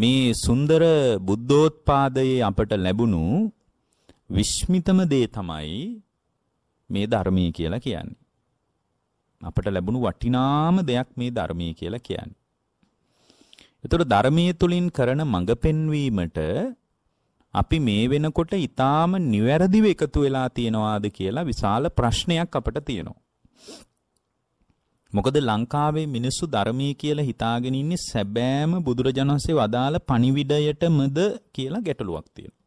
මේ සුන්දර බුද්ධෝත්පාදයේ අපට ලැබුණු විශ්මිතම දේ තමයි මේ ධර්මයේ කියලා කියන්නේ. අපට ලැබුණු වටිනාම දෙයක් මේ ධර්මයේ කියලා කියන්නේ. එතකොට ධර්මයේ තුලින් කරන මඟ පෙන්වීමට අපි මේ වෙනකොට ඊටාම නිවැරදිව එකතු වෙලා තියනවාද කියලා විශාල ප්‍රශ්නයක් අපට තියෙනවා. මොකද ලංකාවේ මිනිස්සු ධර්මයේ කියලා හිතාගෙන ඉන්නේ සැබෑම බුදුරජාණන්සේ වදාළ පණිවිඩයටමද කියලා ගැටලුවක් තියෙනවා.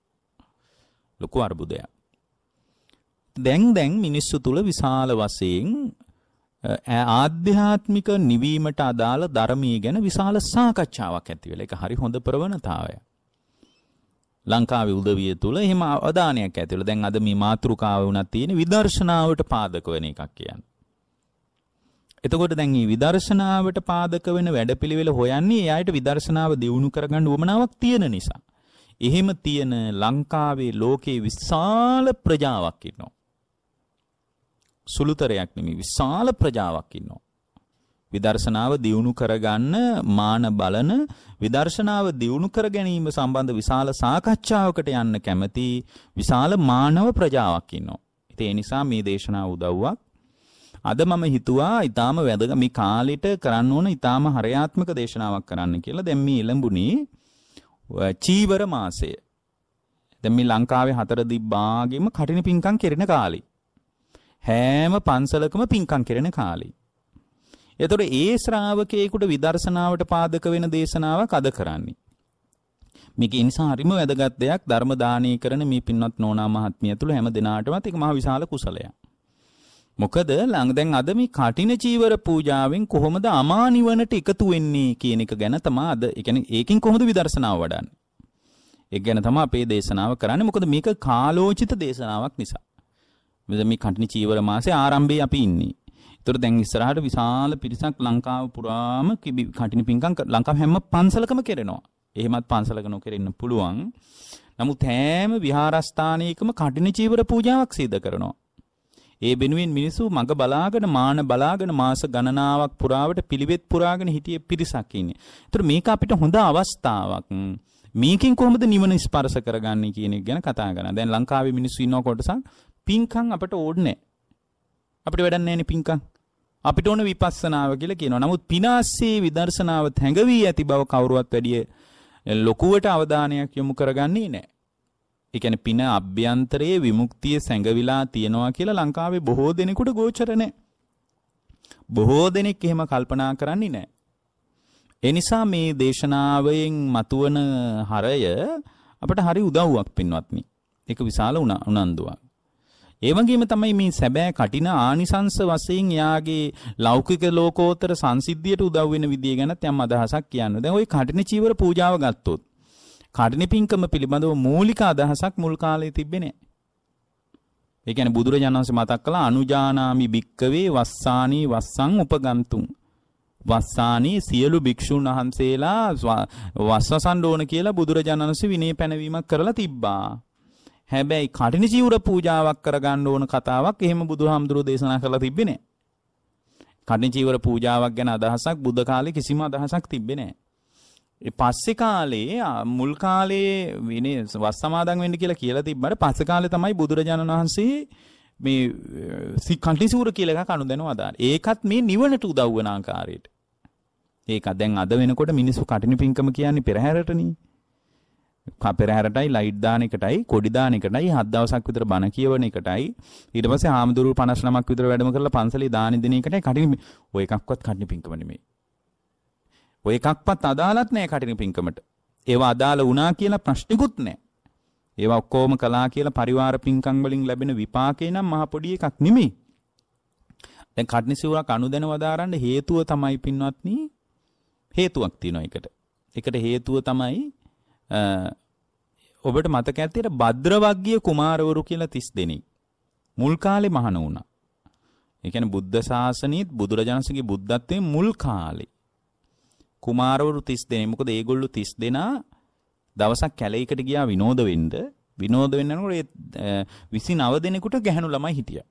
ලොකු අර්බුදයක්. දැන් දැන් මිනිස්සු තුල විශාල වශයෙන් ආධ්‍යාත්මික නිවීමට අදාළ ධර්මයේ ගැන විශාල සාකච්ඡාවක් ඇති වෙලා ඒක හරි හොඳ ප්‍රවණතාවයක්. ලංකාවේ උදවිය තුල එහෙම අවධානයක් ඇති වෙලා දැන් අද මේ මාතෘකාව වුණා තියෙන විදර්ශනාවට පාදක වෙන එකක් කියන්නේ. එතකොට දැන් මේ විදර්ශනාවට පාදක වෙන වැඩපිළිවෙල හොයන්නේ ඒ අයට විදර්ශනාව දියුණු කරගන්න උවමනාවක් තියෙන නිසා. එහෙම තියෙන ලංකාවේ ලෝකේ විශාල ප්‍රජාවක් ඉන්නවා. සුළුතරයක් නෙමෙයි විශාල ප්‍රජාවක් ඉන්නවා. විදර්ශනාව දියුණු කරගන්න මාන බලන විදර්ශනාව දියුණු කර ගැනීම සම්බන්ධ විශාල සාකච්ඡාවකට යන්න කැමති විශාල මානව ප්‍රජාවක් ඉන්නවා. ඉතින් ඒ නිසා මේ දේශනාව උදව්වක් අද මම හිතුවා ඊටාම වැදගත් මේ කාලෙට කරන්න ඕන ඊටාම හරයාත්මක දේශනාවක් කරන්න කියලා. දැන් මේ ඉලඹුණේ චීවර මාසය. දැන් මේ ලංකාවේ හතර දිබ්බාගෙම කටින පිංකම් කෙරෙන කාලේ. හැම පන්සලකම පිංකම් කෙරෙන කාලේ. එතකොට ඒ ශ්‍රාවකයෙකුට විදර්ශනාවට පාදක වෙන දේශනාවක් අද කරන්නේ. මේක නිසා හරිම වැදගත් දෙයක් ධර්ම දානය කරන මේ පින්වත් නෝනා මහත්මිය තුළ හැම දිනාටමත් ඒක මහ විශාල කුසලයක්. මොකද ළඟ දැන් අද මේ කටින චීවර පූජාවෙන් කොහොමද අමා නිවනට එකතු වෙන්නේ කියන එක ගැන තමයි අද ඒ කියන්නේ ඒකෙන් කොහොමද විදර්ශනාව වඩන්නේ. ඒ ගැන තමයි අපේ දේශනාව කරන්නේ. මොකද මේක කාලෝචිත දේශනාවක් නිසා. මෙතන මේ කටින චීවර මාසේ ආරම්භයේ අපි ඉන්නේ. ඒතර දැන් ඉස්සරහට විශාල පිරිසක් ලංකාව පුරාම කටින පින්කම් ලංකාව හැම පන්සලකම කෙරෙනවා. එහෙමත් පන්සලක නොකෙරෙන්න පුළුවන්. නමුත් හැම විහාරස්ථානයකම කටින චීවර පූජාවක් සිදු කරනවා. ඒ වෙනුවෙන් මිනිස්සු මඟ බලාගෙන මාන බලාගෙන මාස ගණනාවක් පුරාවට පිළිවෙත් පුරාගෙන හිටිය පිරිසක් ඉන්නේ. ඒතර මේක අපිට හොඳ අවස්ථාවක්. මේකෙන් කොහොමද නිවන ස්පර්ශ කරගන්නේ කියන එක ගැන කතා කරනවා. දැන් ලංකාවේ මිනිස්සු ඉන්න කොටසක් පින්කම් අපට ඕනේ අපිට වැඩක් නැහැ පින්කම්. අපිට ඕන විපස්සනාව කියලා කියනවා. නමුත් පිනාස්සේ විදර්ශනාව තැඟවී ඇති බව කවුරුවත් වැඩිය ලොකුවට අවධානයක් යොමු කරගන්නේ නැහැ. ඒ කියන්නේ පින අභ්‍යන්තරයේ විමුක්තිය සැඟවිලා තියනවා කියලා ලංකාවේ බොහෝ දෙනෙකුට ගෝචර බොහෝ දෙනෙක් එහෙම කල්පනා කරන්නේ නැහැ. ඒ නිසා මේ දේශනාවෙන් මතුවන හරය අපට හරි උදව්වක් පින්වත්නි. ඒක විශාල උනන්දුවක්. ඒ වගේම තමයි මේ සැබෑ කටින ආනිසංස වශයෙන් එයාගේ ලෞකික ලෝකෝත්තර සංසිද්ධියට උදව් වෙන විදිය ගැනත් යම් අදහසක් කියන්න. දැන් ওই කටින චීවර පූජාව ගත්තොත් කර්ණි පින්කම පිළිබඳව මූලික අදහසක් මුල් කාලේ තිබෙන්නේ නැහැ. ඒ කියන්නේ බුදුරජාණන් වහන්සේ මතක් කළා අනුජානාමි භික්කවේ වස්සානී වස්සං උපගන්තුම්. වස්සානී සියලු භික්ෂුන් වහන්සේලා වස්සසන්න ඕන කියලා බුදුරජාණන් වහන්සේ විනය පැනවීමක් කරලා තිබ්බා. හැබැයි කටින චීවර පූජාවක් කරගන්න ඕන කතාවක් එහෙම බුදුහාමුදුරුවෝ දේශනා කරලා තිබෙන්නේ නැහැ. කටින චීවර පූජාවක් ගැන අදහසක් බුද්ධ කාලේ කිසිම අදහසක් තිබෙන්නේ නැහැ. පස්සේ කාලේ මුල් කාලේ විනේ වස් සමාදන් වෙන්න කියලා කියලා තිබ්බට පස්සේ කාලේ තමයි බුදුරජාණන් වහන්සේ මේ කටිසූර කියලා එකක් අනුදැනුව අදාන. ඒකත් මේ නිවනට උදව් වෙන ආකාරයට. ඒක දැන් අද වෙනකොට මිනිස්සු කටින පිංකම කියන්නේ පෙරහැරටනේ. පෙරහැරටයි ලයිට් දාන එකටයි කොඩි දාන එකටයි හත් දවසක් විතර බණ කියවන එකටයි ඊට පස්සේ ආමඳුරු 59ක් විතර වැඩම කරලා පන්සලේ දාන දින එකටයි කටින ඔය එකක්වත් කටින පිංකම නෙමෙයි. ඔය එකක්වත් අදාළත් නෑ කටින පින්කමට. ඒවා අදාළ වුණා කියලා ප්‍රශ්නිකුත් නෑ. ඒවා ඔක්කොම කළා කියලා පරිවාර පින්කම් වලින් ලැබෙන විපාකේ නම් මහ පොඩි එකක් නෙමෙයි. දැන් කටින සිවුරක් අනුදැන වදාරන්න හේතුව තමයි පින්වත්නි හේතුවක් තියෙනවා එකට. එකට හේතුව තමයි ඔබට මතක ඇත්තේ භද්‍රවග්ගීය කුමාරවරු කියලා 30 දෙනෙක් මුල් කාලේ මහාන වුණා. ඒ කියන්නේ බුද්ධ ශාසනයේත් බුදුරජාණන්සේගේ බුද්ධත්වයේ මුල් කාලේ කුමාරවරු 30 දෙනෙක්. මොකද ඒගොල්ලෝ 30 දෙනා දවසක් කැලේකට ගියා විනෝද වෙන්න. විනෝද වෙන්න යනකොට ඒ 29 දෙනෙකුට ගැහණු ළමයි හිටියා.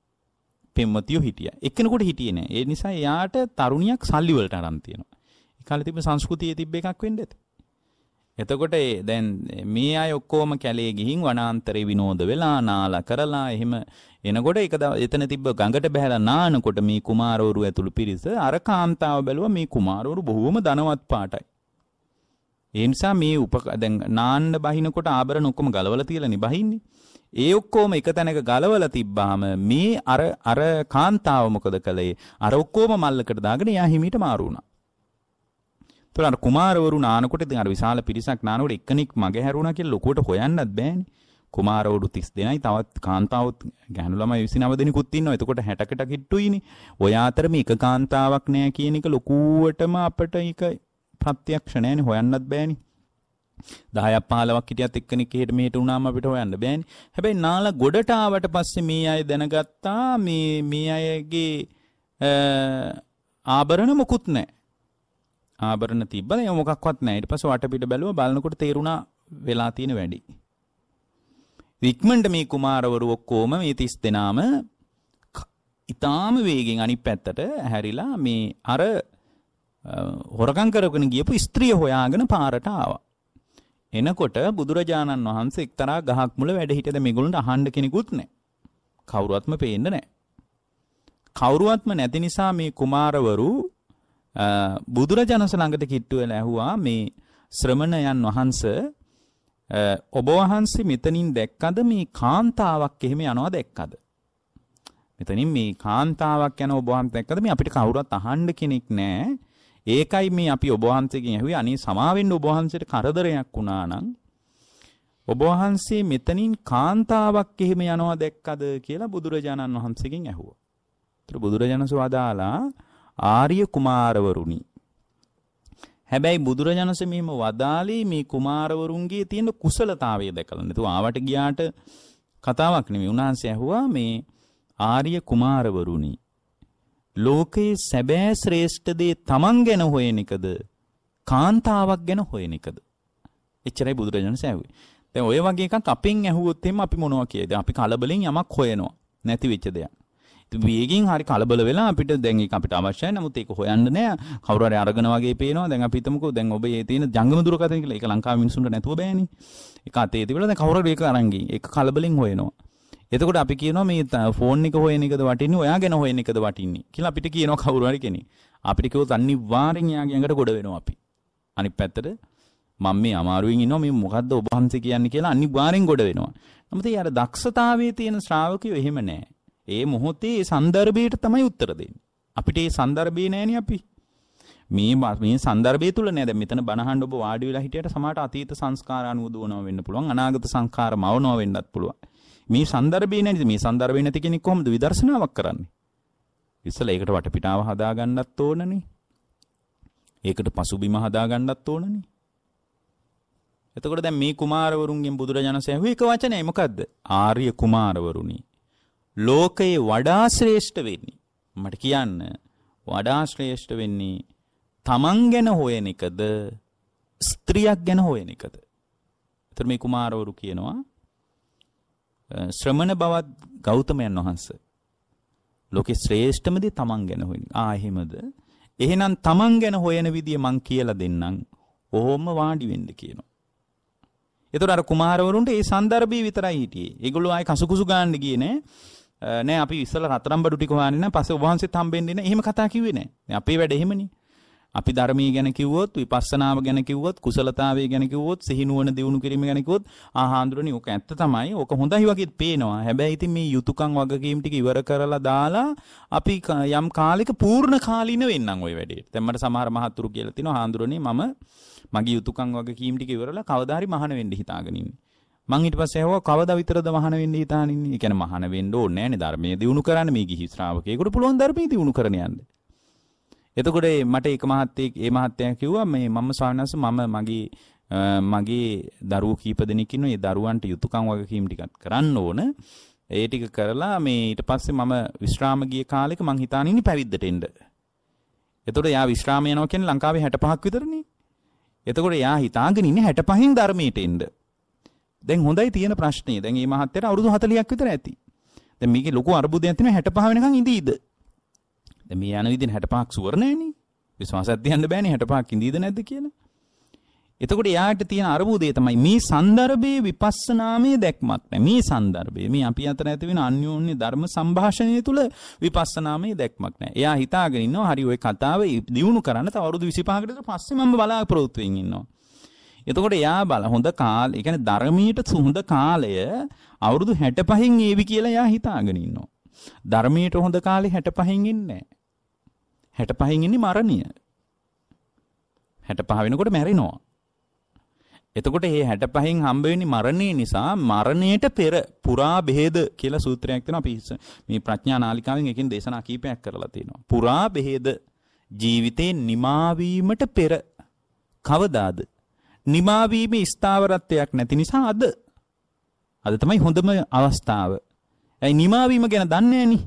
පෙම්වතියෝ හිටියා. එක්කෙනෙකුට හිටියේ නෑ. ඒ නිසා එයාට තරුණියක් සල්ලි වලට අරන් තියෙනවා. ඒ කාලේ තිබ්බ සංස්කෘතියේ තිබ්බ එකක් වෙන්න ඇති. එතකොට දැන් මේ අය ඔක්කොම කැලේ ගිහින් වනාන්තරේ විනෝද වෙලා නාලා කරලා එහෙම එනකොට ඒක එතන තිබ්බ ගඟට බහැලා නානකොට මේ කුමාරවරු ඇතුළු පිරිස අර කාන්තාව බැලුවා මේ කුමාරවරු බොහොම ධනවත් පාටයි. ඒ නිසා මේ උප දැන් නාන්න බහිනකොට ආභරණ ඔක්කොම ගලවලා තියලානේ බහින්නේ. ඒ ඔක්කොම එක තැනක ගලවලා තිබ්බාම මේ අර අර කාන්තාව මොකද කළේ? අර ඔක්කොම මල්ලකට දාගෙන එයා හිමීට මාරු වුණා. ඒතර අර කුමාරවරු නානකොට ඉතින් අර විශාල පිරිසක් නානකොට එකණෙක් මගේ හැරුණා කියලා ලොකුවට හොයන්නත් බෑනේ. කුමාරවරු 30 දෙනයි තවත් කාන්තාවත් ගැහණු ළමයි 29 දෙනෙකුත් ඉන්නවා. එතකොට 60කට කිට්ටුයිනේ. ඔය අතර මේක කාන්තාවක් නෑ කියන එක ලොකුවටම අපිට ඒක ප්‍රත්‍යක්ෂ නෑනේ හොයන්නත් බෑනේ. 10ක් 15ක් හිටියත් එක්කෙනෙක් එහෙට මෙහෙට වුණාම අපිට හොයන්න බෑනේ. හැබැයි නාලා ගොඩට ආවට පස්සේ මේ අය දැනගත්තා මේ මේ අයගේ ආභරණ මොකුත් නෑ. ආභරණ තිබ්බද ඒ මොකක්වත් නැහැ. ඊට පස්සේ වටපිට බැලුවා බලනකොට තේරුණා වෙලා තියෙන වැඩි. ඉක්මනට මේ කුමාරවරු ඔක්කොම මේ 30 දෙනාම ඊටාම වේගෙන් අනිත් පැත්තට හැරිලා මේ අර හොරකම් කරගෙන ගියපු ස්ත්‍රිය හොයාගෙන පාරට ආවා. එනකොට බුදුරජාණන් වහන්සේ එක්තරා ගහක් මුල වැඩ හිටියද මේගොල්ලන්ට අහන්න කෙනෙකුත් නැහැ. කවුරුවත්ම පේන්න නැහැ. කවුරුවත්ම නැති නිසා මේ කුමාරවරු බුදුරජාණන්ස ළඟට කිට්ටු වෙලා ඇහුවා මේ ශ්‍රමණයන් වහන්සේ ඔබ වහන්සේ මෙතනින් දැක්කද මේ කාන්තාවක් එහෙම යනවා දැක්කද? මෙතනින් මේ කාන්තාවක් යන ඔබ වහන්සේ දැක්කද මේ අපිට කවුරුත් අහන්න කෙනෙක් නැහැ. ඒකයි මේ අපි ඔබ වහන්සේගෙන් ඇහුවේ අනේ සමාවෙන්න ඔබ වහන්සේට කරදරයක් වුණා නම් ඔබ වහන්සේ මෙතනින් කාන්තාවක් එහෙම යනවා දැක්කද කියලා බුදුරජාණන් වහන්සේගෙන් ඇහුවා. ඒතර බුදුරජාණන් සවදාලා ආර්ය කුමාරවරුනි. හැබැයි බුදුරජාණන්සේ මෙහිම වදාළේ මේ කුමාරවරුන්ගේ තියෙන කුසලතාවය දැකලා නේද? ආවට ගියාට කතාවක් නෙමෙයි. උන්වහන්සේ ඇහුවා මේ ආර්ය කුමාරවරුනි ලෝකයේ සැබෑ ශ්‍රේෂ්ඨ දේ තමන් ගැන හොයන එකද කාන්තාවක් ගැන හොයන එකද? එච්චරයි බුදුරජාණන්සේ ඇහුවේ. දැන් ඔය වගේ එකක් අපෙන් ඇහුවොත් එහෙම අපි මොනවා කියද? අපි කලබලෙන් යමක් හොයනවා. නැති වෙච්ච දෙයක්. වේගෙන් හරි කලබල වෙලා අපිට දැන් ඒක අපිට අවශ්‍යයි. නමුත් ඒක හොයන්න නෑ. කවුරු හරි අරගෙන වගේ පේනවා. දැන් අපි හිතමුකෝ දැන් ඔබේ තියෙන ජංගම දුරකථන කියලා ඒක ලංකාවේ මිනිසුන්ට නැතුව බෑනේ. ඒක අතේ තිබිලා දැන් කවුරු හරි ඒක අරන් ගිහින් ඒක කලබලෙන් හොයනවා. එතකොට අපි කියනවා මේ ෆෝන් එක හොයන එකද වටින්නේ ඔයා ගැන හොයන එකද වටින්නේ කියලා අපිට කියනවා කවුරු හරි කෙනෙක්. අපිට කිව්වොත් අනිවාර්යෙන් එයාගේ ඇඟට ගොඩ වෙනවා අපි. අනිත් පැත්තට මම මේ අමාරුවෙන් ඉන්නවා මේ මොකද්ද ඔබ වහන්සේ කියන්නේ කියලා අනිවාර්යෙන් ගොඩ වෙනවා. නමුත් ඒ අර දක්ෂතාවයේ තියෙන ශ්‍රාවකයෝ එහෙම නැහැ. ඒ මොහොතේ ඒ සන්දර්භයට තමයි උත්තර දෙන්නේ. අපිට ඒ සන්දර්භය නෑනේ අපි. මේ මේ සන්දර්භය තුල නෑ දැන් මෙතන බනහන්න ඔබ වාඩි වෙලා හිටියට සමහරට අතීත සංස්කාර අනුව දුවනවා වෙන්න පුළුවන්. අනාගත සංස්කාර මවනවා වෙන්නත් පුළුවන්. මේ සන්දර්භය නෑනේ මේ සන්දර්භය නැති කෙනෙක් කොහොමද විදර්ශනාවක් කරන්නේ? ඉස්සලා ඒකට වටපිටාව හදාගන්නත් ඕනනේ. ඒකට පසුබිම හදාගන්නත් ඕනනේ. එතකොට දැන් මේ කුමාරවරුන්ගෙන් බුදුරජාණන් සෑහුවේ එක වචනයයි මොකද්ද? ආර්ය කුමාරවරුනි. ලෝකයේ වඩා ශ්‍රේෂ්ඨ වෙන්නේ. මට කියන්න වඩා ශ්‍රේෂ්ඨ වෙන්නේ තමන් ගැන හොයන එකද ස්ත්‍රියක් ගැන හොයන එකද. එතන මේ කුමාරවරු කියනවා ශ්‍රමණ බවත් ගෞතමයන් වහන්ස. ලෝකේ ශ්‍රේෂ්ඨමදී තමන් ගැන හොයන. ආ එහෙමද? එහෙනම් තමන් ගැන හොයන විදිය මං කියලා දෙන්නම්. ඕම වාඩි වෙන්න කියනවා. එතකොට අර කුමාරවරුන්ට ඒ සන්දර්භය විතරයි හිටියේ. ඒගොල්ලෝ ආයේ කසුකුසු ගන්න ගියේ නෑ. නෑ අපි ඉස්සල රතරම්බඩු ටික හොයන්නේ නැහැ පස්සේ ඔබ වහන්සේත් හම්බෙන්නේ නැහැ එහෙම කතා කිව්වේ නැහැ. දැන් අපේ වැඩ එහෙමනේ. අපි ධර්මීය ගැන කිව්වොත් විපස්සනාව ගැන කිව්වොත් කුසලතාවය ගැන කිව්වොත් සිහිනුවන දියුණු කිරීම ගැන කිව්වොත් ආහාඳුරණි ඕක ඇත්ත තමයි ඕක හොඳයි වගේ පේනවා හැබැයි ඉතින් මේ යුතුයකම් වගකීම් ටික ඉවර කරලා දාලා අපි යම් කාලයක පූර්ණ කාලීන වෙන්නම් ওই වැඩේට දැන් මට සමහර මහත්තුරු කියලා තිනවා ආහාඳුරණි මම මගේ යුතුයකම් වගකීම් ටික ඉවරලා කවදා හරි මහාන වෙන්න හිතාගෙන ඉන්නේ මං ඊට පස්සේ ඇහුවා කවදා විතරද මහාන වෙන්න හිතාන ඉන්නේ. ඒ කියන්නේ මහාන වෙන්න ඕනේ නෑනේ ධර්මයේ දිනු කරන්න මේ ගිහි ශ්‍රාවකයෙකුට පුළුවන් ධර්මයේ දිනු කරන්න යන්න. එතකොට මට ඒක මහත්තයෙක් ඒ මහත්තයා කිව්වා මේ මම ස්වාමීන් මම මගේ මගේ දරුවෝ කීප දෙනෙක් ඉන්නවා. ඒ දරුවන්ට යුතුයකම් වගකීම් ටිකක් කරන්න ඕන. ඒ ටික කරලා මේ ඊට පස්සේ මම විශ්‍රාම ගිය කාලෙක මං හිතාන ඉන්නේ පැවිද්දට එන්න. එතකොට එයා විශ්‍රාම යනවා කියන්නේ ලංකාවේ 65ක් විතරනේ. එතකොට එයා හිතාගෙන ඉන්නේ 65න් ධර්මයට එන්න. දැන් හොඳයි තියෙන ප්‍රශ්නේ. දැන් මේ මහත්තයාට අවුරුදු 40ක් විතර ඇති. දැන් මේකේ ලොකු අර්බුදයක් තියෙනවා 65 වෙනකන් ඉඳීද? දැන් මේ යන විදිහෙන් 65ක් සුවර් නෑනේ. විශ්වාසයක් තියන්න බෑනේ 65ක් ඉඳීද නැද්ද කියලා. එතකොට යාට තියෙන අර්බුදය තමයි මේ સંદર્ભයේ විපස්සනාමය දැක්මක් නෑ. මේ સંદર્ભයේ මේ අපි අතර ඇති වෙන අන්‍යෝන්‍ය ධර්ම සම්භාෂණය තුළ විපස්සනාමය දැක්මක් නෑ. එයා හිතාගෙන ඉන්නවා හරි ওই කතාව දියුණු කරන්න තව අවුරුදු 25කට පස්සේ මම බලාපොරොත්තු වෙමින් ඉන්නවා. එතකොට එයා බල හොඳ කාල ඒ කියන්නේ ධර්මයට සුහඳ කාලය අවුරුදු 65න් ඒවි කියලා එයා හිතාගෙන ඉන්නවා. ධර්මයට හොඳ කාලේ 65න් ඉන්නේ නැහැ. 65න් ඉන්නේ මරණිය. 65 වෙනකොට මැරෙනවා. එතකොට මේ 65න් හම්බ වෙන්නේ මරණය නිසා මරණයට පෙර පුරා බෙහෙද කියලා සූත්‍රයක් තියෙනවා අපි මේ ප්‍රඥා නාලිකාවෙන් එකකින් දේශනා කීපයක් කරලා තියෙනවා. පුරා බෙහෙද ජීවිතේ නිමා වීමට පෙර කවදාද නිමාවීම ස්ථාවරත්වයක් නැති නිසා අද අද තමයි හොඳම අවස්ථාව. ඇයි නිමාවීම ගැන දන්නේ නැණි?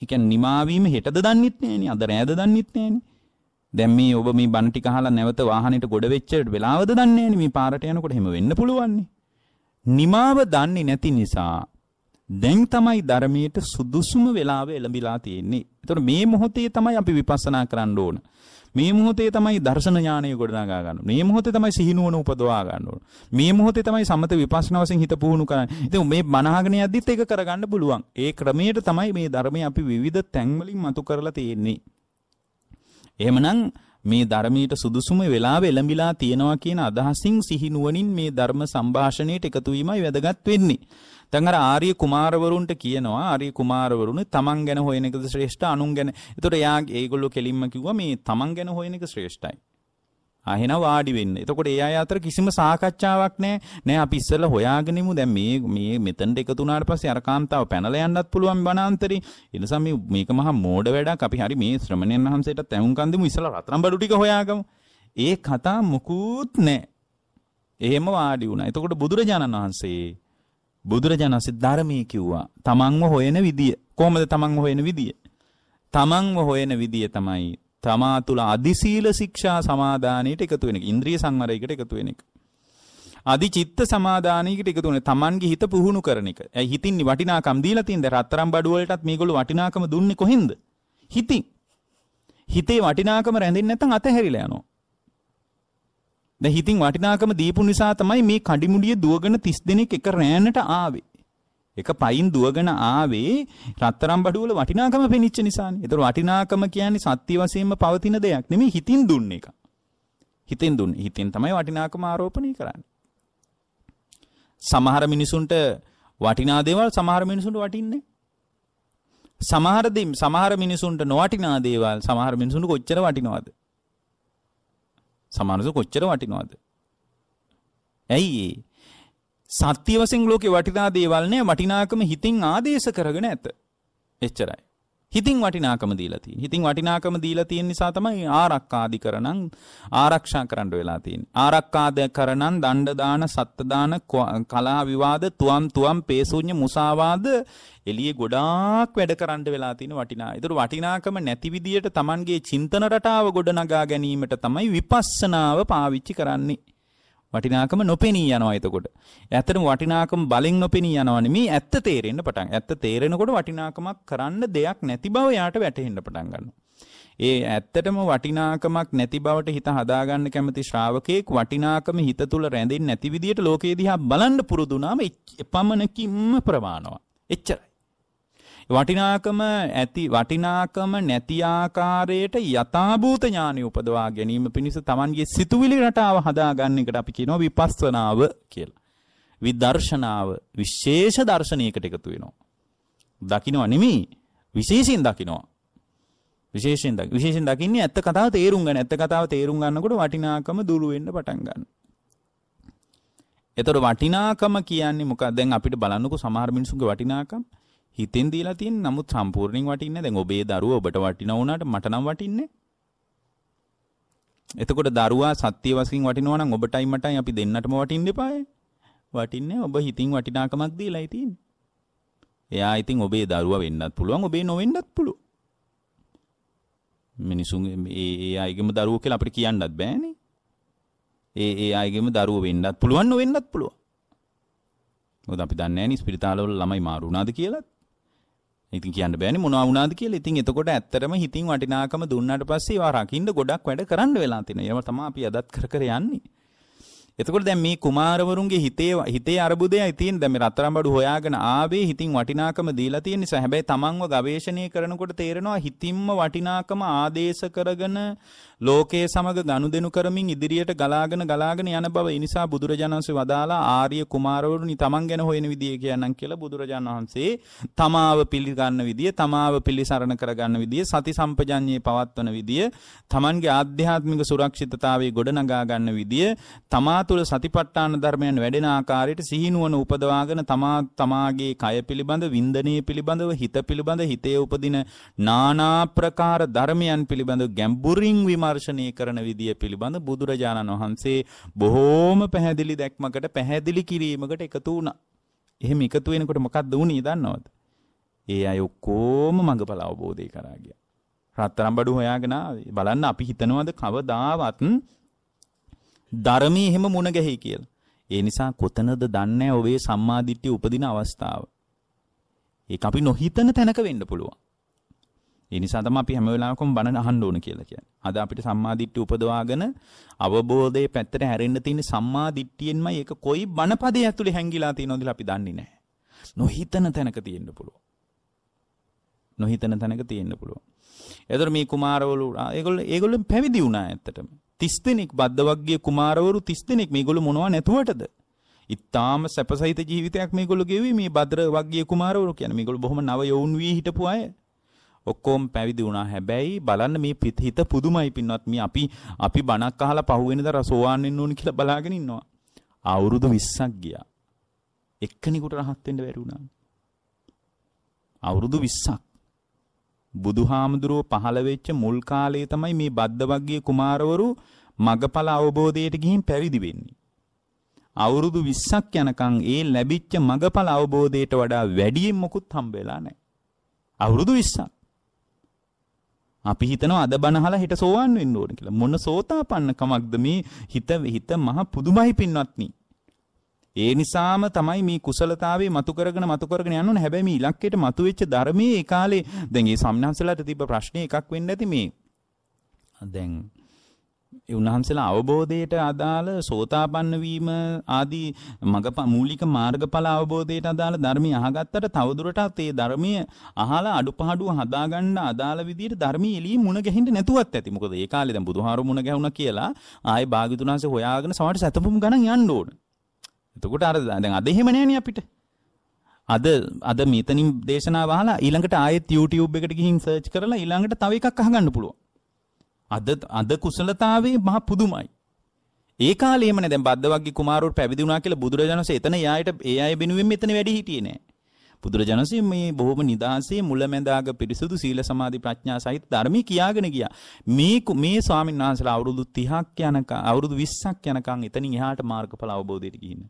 ඒ කියන්නේ නිමාවීම හෙටද දන්නෙත් නෑනේ අද රෑද දන්නෙත් නෑනේ. දැන් මේ ඔබ මේ බණ ටික අහලා නැවත වාහනේට ගොඩ වෙච්ච වෙලාවද දන්නේ නෑනේ මේ පාරට යනකොට එහෙම වෙන්න පුළුවන් නිමාව දන්නේ නැති නිසා දැන් තමයි ධර්මයට සුදුසුම වෙලාව එළඹිලා තියෙන්නේ. ඒතකොට මේ මොහොතේ තමයි අපි විපස්සනා කරන්න ඕන. මේ මොහොතේ තමයි දර්ශන ඥානය ගොඩනගා ගන්න. මේ මොහොතේ තමයි සිහිනුවන උපදවා ගන්න ඕන. මේ මොහොතේ තමයි සමත විපස්සනා වශයෙන් හිත පුහුණු කරන්නේ. ඉතින් මේ මනහගෙන යද්දිත් ඒක කරගන්න පුළුවන්. ඒ ක්‍රමයට තමයි මේ ධර්මයේ අපි විවිධ තැන්වලින් මතු කරලා තියෙන්නේ. එහෙමනම් මේ ධර්මයට සුදුසුම වෙලාව එළඹිලා තියෙනවා කියන අදහසින් සිහිනුවණින් මේ ධර්ම සම්භාෂණයට එකතු වීමයි වැදගත් වෙන්නේ. දැන් අර ආර්ය කුමාරවරුන්ට කියනවා ආර්ය කුමාරවරුන් තමන් ගැන හොයන එකද ශ්‍රේෂ්ඨ අනුන් ගැන. ඒතකොට එයා ඒගොල්ලෝ කෙලින්ම කිව්වා මේ තමන් ගැන හොයන එක ශ්‍රේෂ්ඨයි. ආහෙන වාඩි වෙන්න. එතකොට ඒ අය අතර කිසිම සාකච්ඡාවක් නැහැ. නෑ අපි ඉස්සෙල්ලා හොයාගෙනමු. දැන් මේ මේ මෙතනට එකතු වුණාට පස්සේ අර කාන්තාව පැනලා යන්නත් පුළුවන් වනාන්තරේ. ඒ නිසා මේ මේක මහා මෝඩ වැඩක්. අපි හරි මේ ශ්‍රමණයන් වහන්සේටත් ඇහුම් කන් දෙමු. ඉස්සෙල්ලා රත්නබඩු ටික හොයාගමු. ඒ කතා මොකුත් නැහැ. එහෙම වාඩි වුණා. එතකොට බුදුරජාණන් වහන්සේ බුදුරජාණන් වහන්සේ ධර්මයේ කිව්වා. තමන්ව හොයන විදිය. කොහොමද තමන්ව හොයන විදිය? තමන්ව හොයන විදිය තමයි තමා තුළ අදිශීල ශික්ෂා සමාදානයට එකතු වෙන එක. ඉන්ද්‍රිය සංවරයකට එකතු වෙන එක. අදි චිත්ත සමාදානයකට එකතු වෙන තමන්ගේ හිත පුහුණු කරන එක. ඇයි හිතින් වටිනාකම් දීලා තින්ද රත්තරන් බඩුව වලටත් මේගොල්ලෝ වටිනාකම දුන්නේ කොහෙන්ද? හිතින්. හිතේ වටිනාකම රැඳෙන්නේ නැත්නම් අතහැරිලා යනවා. දැන් හිතින් වටිනාකම දීපු නිසා තමයි මේ කඩිමුඩිය දුවගෙන 30 දෙනෙක් එක රෑනට ආවේ. එක පයින් දුවගෙන ආවේ රත්තරම් බඩුවල වටිනාකම පෙනිච්ච නිසානේ. ඒතර වටිනාකම කියන්නේ සත්‍ය වශයෙන්ම පවතින දෙයක් නෙමෙයි හිතින් දුන්න එක. හිතින් දුන්නේ. හිතින් තමයි වටිනාකම ආරෝපණය කරන්නේ. සමහර මිනිසුන්ට වටිනා දේවල් සමහර මිනිසුන්ට වටින්නේ සමහර දෙම් සමහර මිනිසුන්ට නොවටිනා දේවල් සමහර මිනිසුන්ට කොච්චර වටිනවද? සමහරසු කොච්චර වටිනවද? ඇයි ඒ? සත්‍ය වශයෙන් ලෝකේ වටිනා දේවල් නෑ වටිනාකම හිතින් ආදේශ කරගෙන ඇත. එච්චරයි. හිතින් වටිනාකම දීලා තියෙන. හිතින් වටිනාකම දීලා තියෙන නිසා තමයි ආරක්කාදි කරණම් ආරක්ෂා කරන්න වෙලා තියෙන්නේ. ආරක්කාද කරණම් දණ්ඩ දාන සත්ත්‍ය දාන කලා විවාද තුවම් තුවම් පේසුඤ්ඤ මුසාවාද එළියේ ගොඩාක් වැඩ කරන්න වෙලා තියෙන වටිනා. ඒතර වටිනාකම නැති විදියට Tamanගේ චින්තන රටාව ගොඩනගා ගැනීමට තමයි විපස්සනාව පාවිච්චි කරන්නේ. වටිනාකම නොපෙනී යනවා එතකොට. ඇත්තටම වටිනාකම බලෙන් නොපෙනී යනවා නෙමේ ඇත්ත තේරෙන්න පටන්. ඇත්ත තේරෙනකොට වටිනාකමක් කරන්න දෙයක් නැති බව යාට වැටහෙන්න පටන් ගන්නවා. ඒ ඇත්තටම වටිනාකමක් නැති බවට හිත හදාගන්න කැමති ශ්‍රාවකයෙක් වටිනාකම හිත තුල රැඳෙන්නේ නැති විදියට ලෝකේ දිහා බලන්න පුරුදු වුණාම එපමණකින්ම ප්‍රමාණවත්. එච්චරයි. වටිනාකම ඇති වටිනාකම නැති ආකාරයට යථාභූත ඥානෙ උපදවා ගැනීම පිණිස Tamanගේ සිතුවිලි රටාව හදාගන්න එකට අපි කියනවා විපස්සනාව කියලා. විදර්ශනාව විශේෂ දර්ශනයකට එකතු වෙනවා. දකින්නවා නෙමෙයි විශේෂයෙන් දකින්නවා. විශේෂයෙන් දකින්න විශේෂයෙන් දකින්නේ ඇත්ත කතාව තේරුම් ගන්න ඇත්ත කතාව තේරුම් ගන්නකොට වටිනාකම දුරු වෙන්න පටන් ගන්නවා. එතකොට වටිනාකම කියන්නේ මොකක්ද? දැන් අපිට බලන්නකෝ සමහර මිනිසුන්ගේ වටිනාකම හිතෙන් දීලා තියෙන නමුත් සම්පූර්ණයෙන් වටින්නේ දැන් ඔබේ දරුවා ඔබට වටිනා වුණාට මට නම් වටින්නේ එතකොට දරුවා සත්‍ය වශයෙන් වටිනවා නම් ඔබටයි මටයි අපි දෙන්නටම වටින්න එපායි වටින්නේ ඔබ හිතින් වටිනාකමක් දීලායි තියෙන්නේ එයා ඉතින් ඔබේ දරුවා වෙන්නත් පුළුවන් ඔබේ නොවෙන්නත් පුළුවන් මිනිසුන් ඒ ඒ අයගේම දරුවෝ කියලා අපිට කියන්නත් බෑනේ ඒ ඒ අයගේම දරුවෝ වෙන්නත් පුළුවන් නොවෙන්නත් පුළුවන් මොකද අපි දන්නේ නැහැ නේ ස්පිරිතාලවල ළමයි මාරු වුණාද කියලාත් ඉතින් කියන්න බෑනේ මොනවා වුණාද කියලා. ඉතින් එතකොට ඇත්තටම හිතින් වටිනාකම දුන්නාට පස්සේ ඒවා රකින්න ගොඩක් වැඩ කරන්න වෙලා තිනවා. ඒව තමයි අපි අදත් කර කර යන්නේ. එතකොට දැන් මේ කුමාරවරුන්ගේ හිතේ හිතේ අරබුදයයි තියෙන. දැන් මේ රත්තරම්බඩු හොයාගෙන ආවේ හිතින් වටිනාකම දීලා තියෙන නිසා. හැබැයි තමන්ව ගවේෂණය කරනකොට තේරෙනවා හිතින්ම වටිනාකම ආදේශ කරගෙන ලෝකයේ සමග ගනුදෙනු කරමින් ඉදිරියට ගලාගෙන ගලාගෙන යන බව ඉනිසා බුදුරජාණන් වහන්සේ වදාලා ආර්ය කුමාරවරුනි තමන් ගැන හොයන විදිය කියනනම් කියලා බුදුරජාණන් වහන්සේ තමාව පිළිගන්න විදිය තමාව පිළිසරණ කරගන්න විදිය සති සම්පජඤ්ඤේ පවත්වන විදිය තමන්ගේ ආධ්‍යාත්මික සුරක්ෂිතතාවයේ ගොඩනගා ගන්න විදිය තමා තුළ සතිපට්ඨාන ධර්මයන් වැඩෙන ආකාරයට සිහිනුවන උපදවාගෙන තමා තමාගේ කය පිළිබඳ වින්දනයේ පිළිබඳව හිත පිළිබඳ හිතේ උපදින නානා ප්‍රකාර ධර්මයන් පිළිබඳව ගැඹුරින් විමර්ශනය දර්ශනය කරන විදිය පිළිබඳ බුදුරජාණන් වහන්සේ බොහෝම පැහැදිලි දැක්මකට පැහැදිලි කිරීමකට එකතු වුණා. එහෙම එකතු වෙනකොට මොකක්ද වුණේ දන්නවද? ඒ අය ඔක්කොම මඟඵල අවබෝධය කරා ගියා. රත්තරන් බඩු හොයාගෙන බලන්න අපි හිතනවද කවදාවත් ධර්මයේ එහෙම මුණ ගැහි කියලා. ඒ නිසා කොතනද දන්නේ ඔබේ සම්මාදිට්ඨිය උපදින අවස්ථාව. ඒක අපි නොහිතන තැනක වෙන්න පුළුවන්. ඒ නිසා තමයි අපි හැම වෙලාවකම බණ අහන්න ඕන කියලා කියන්නේ. අද අපිට සම්මා දිට්ඨිය උපදවාගෙන අවබෝධයේ පැත්තට හැරෙන්න තියෙන සම්මා දිට්ඨියෙන්මයි ඒක කොයි බණපදයේ ඇතුලේ හැංගිලා තියෙනවද අපි දන්නේ නැහැ. නොහිතන තැනක තියෙන්න පුළුවන්. නොහිතන තැනක තියෙන්න පුළුවන්. එතකොට මේ කුමාරවරු ඒගොල්ලෝ ඒගොල්ලෝ පැවිදි වුණා ඇත්තටම. 30 දිනක් බද්දවග්ගයේ කුමාරවරු 30 දිනක් මේගොල්ලෝ මොනවා නැතුවටද? ඉතාම සැපසහිත ජීවිතයක් මේගොල්ලෝ ගෙවි මේ භද්‍ර වග්ගයේ කුමාරවරු කියන්නේ මේගොල්ලෝ බොහොම නව යොවුන් වී හිටපු අය. ඔක්කොම පැවිදි වුණා. හැබැයි බලන්න මේ පිටිහිත පුදුමයි පින්වත් මේ අපි අපි බණක් අහලා පහුවෙනදා රසෝවාන් වෙන්න ඕනි කියලා බලාගෙන ඉන්නවා. අවුරුදු 20ක් ගියා. එක්කෙනෙකුට රහත් වෙන්න බැරි වුණා. අවුරුදු 20ක්. බුදුහාමුදුරුව පහළ වෙච්ච මුල් කාලයේ තමයි මේ බද්දවග්ගයේ කුමාරවරු මගඵල අවබෝධයට ගිහින් පැවිදි වෙන්නේ. අවුරුදු 20ක් යනකම් ඒ ලැබිච්ච මගඵල අවබෝධයට වඩා වැඩියෙන් මොකුත් හම්බ වෙලා නැහැ. අවුරුදු 20ක්. අපි හිතනවා අද බනහලා හිට සෝවන් වෙන්න ඕන කියලා. මොන සෝතාපන්න කමක්ද මේ හිත හිත මහ පුදුමයි පින්වත්නි. ඒ නිසාම තමයි මේ කුසලතාවේ මතු කරගෙන මතු කරගෙන යන්න ඕන. හැබැයි මේ ඉලක්කයට මතු වෙච්ච ධර්මයේ ඒ කාලේ දැන් මේ සම්හන්සලාට තිබ්බ ප්‍රශ්නේ එකක් වෙන්න ඇති මේ. දැන් ඒ උන්වහන්සේලා අවබෝධයට අදාළ සෝතාපන්න වීම ආදී මග මූලික මාර්ගඵල අවබෝධයට අදාළ ධර්මී අහගත්තට තවදුරටත් ඒ ධර්මයේ අහලා අඩුපාඩු හදාගන්න අදාළ විදිහට ධර්මී එළිය මුණ ගැහින්න නැතුවත් ඇති. මොකද ඒ කාලේ දැන් බුදුහාරු මුණ ගැහුණා කියලා ආයේ භාග්‍යතුන්හන්සේ හොයාගෙන සමහර සතපුම් ගණන් යන්න ඕන. එතකොට අර දැන් අද එහෙම නැහැ අපිට. අද අද මෙතනින් දේශනාව අහලා ඊළඟට ආයෙත් YouTube එකට ගිහින් search කරලා ඊළඟට තව එකක් අහගන්න පුළුවන්. අද අද කුසලතාවේ මහ පුදුමයි. ඒ කාලේමනේ දැන් බද්දවග්ගි කුමාරවරු පැවිදි වුණා කියලා බුදුරජාණන්සේ එතන යායට ඒ අය වෙනුවෙන් මෙතන වැඩි හිටියේ නෑ. බුදුරජාණන්සේ මේ බොහොම නිදහසේ මුලැමැදාග පිරිසුදු සීල සමාධි ප්‍රඥා සහිත ධර්මී කියාගෙන ගියා. මේ මේ ස්වාමීන් වහන්සේලා අවුරුදු 30ක් යනකම් අවුරුදු 20ක් යනකම් එතනින් එහාට මාර්ගඵල අවබෝධයට ගිහින්.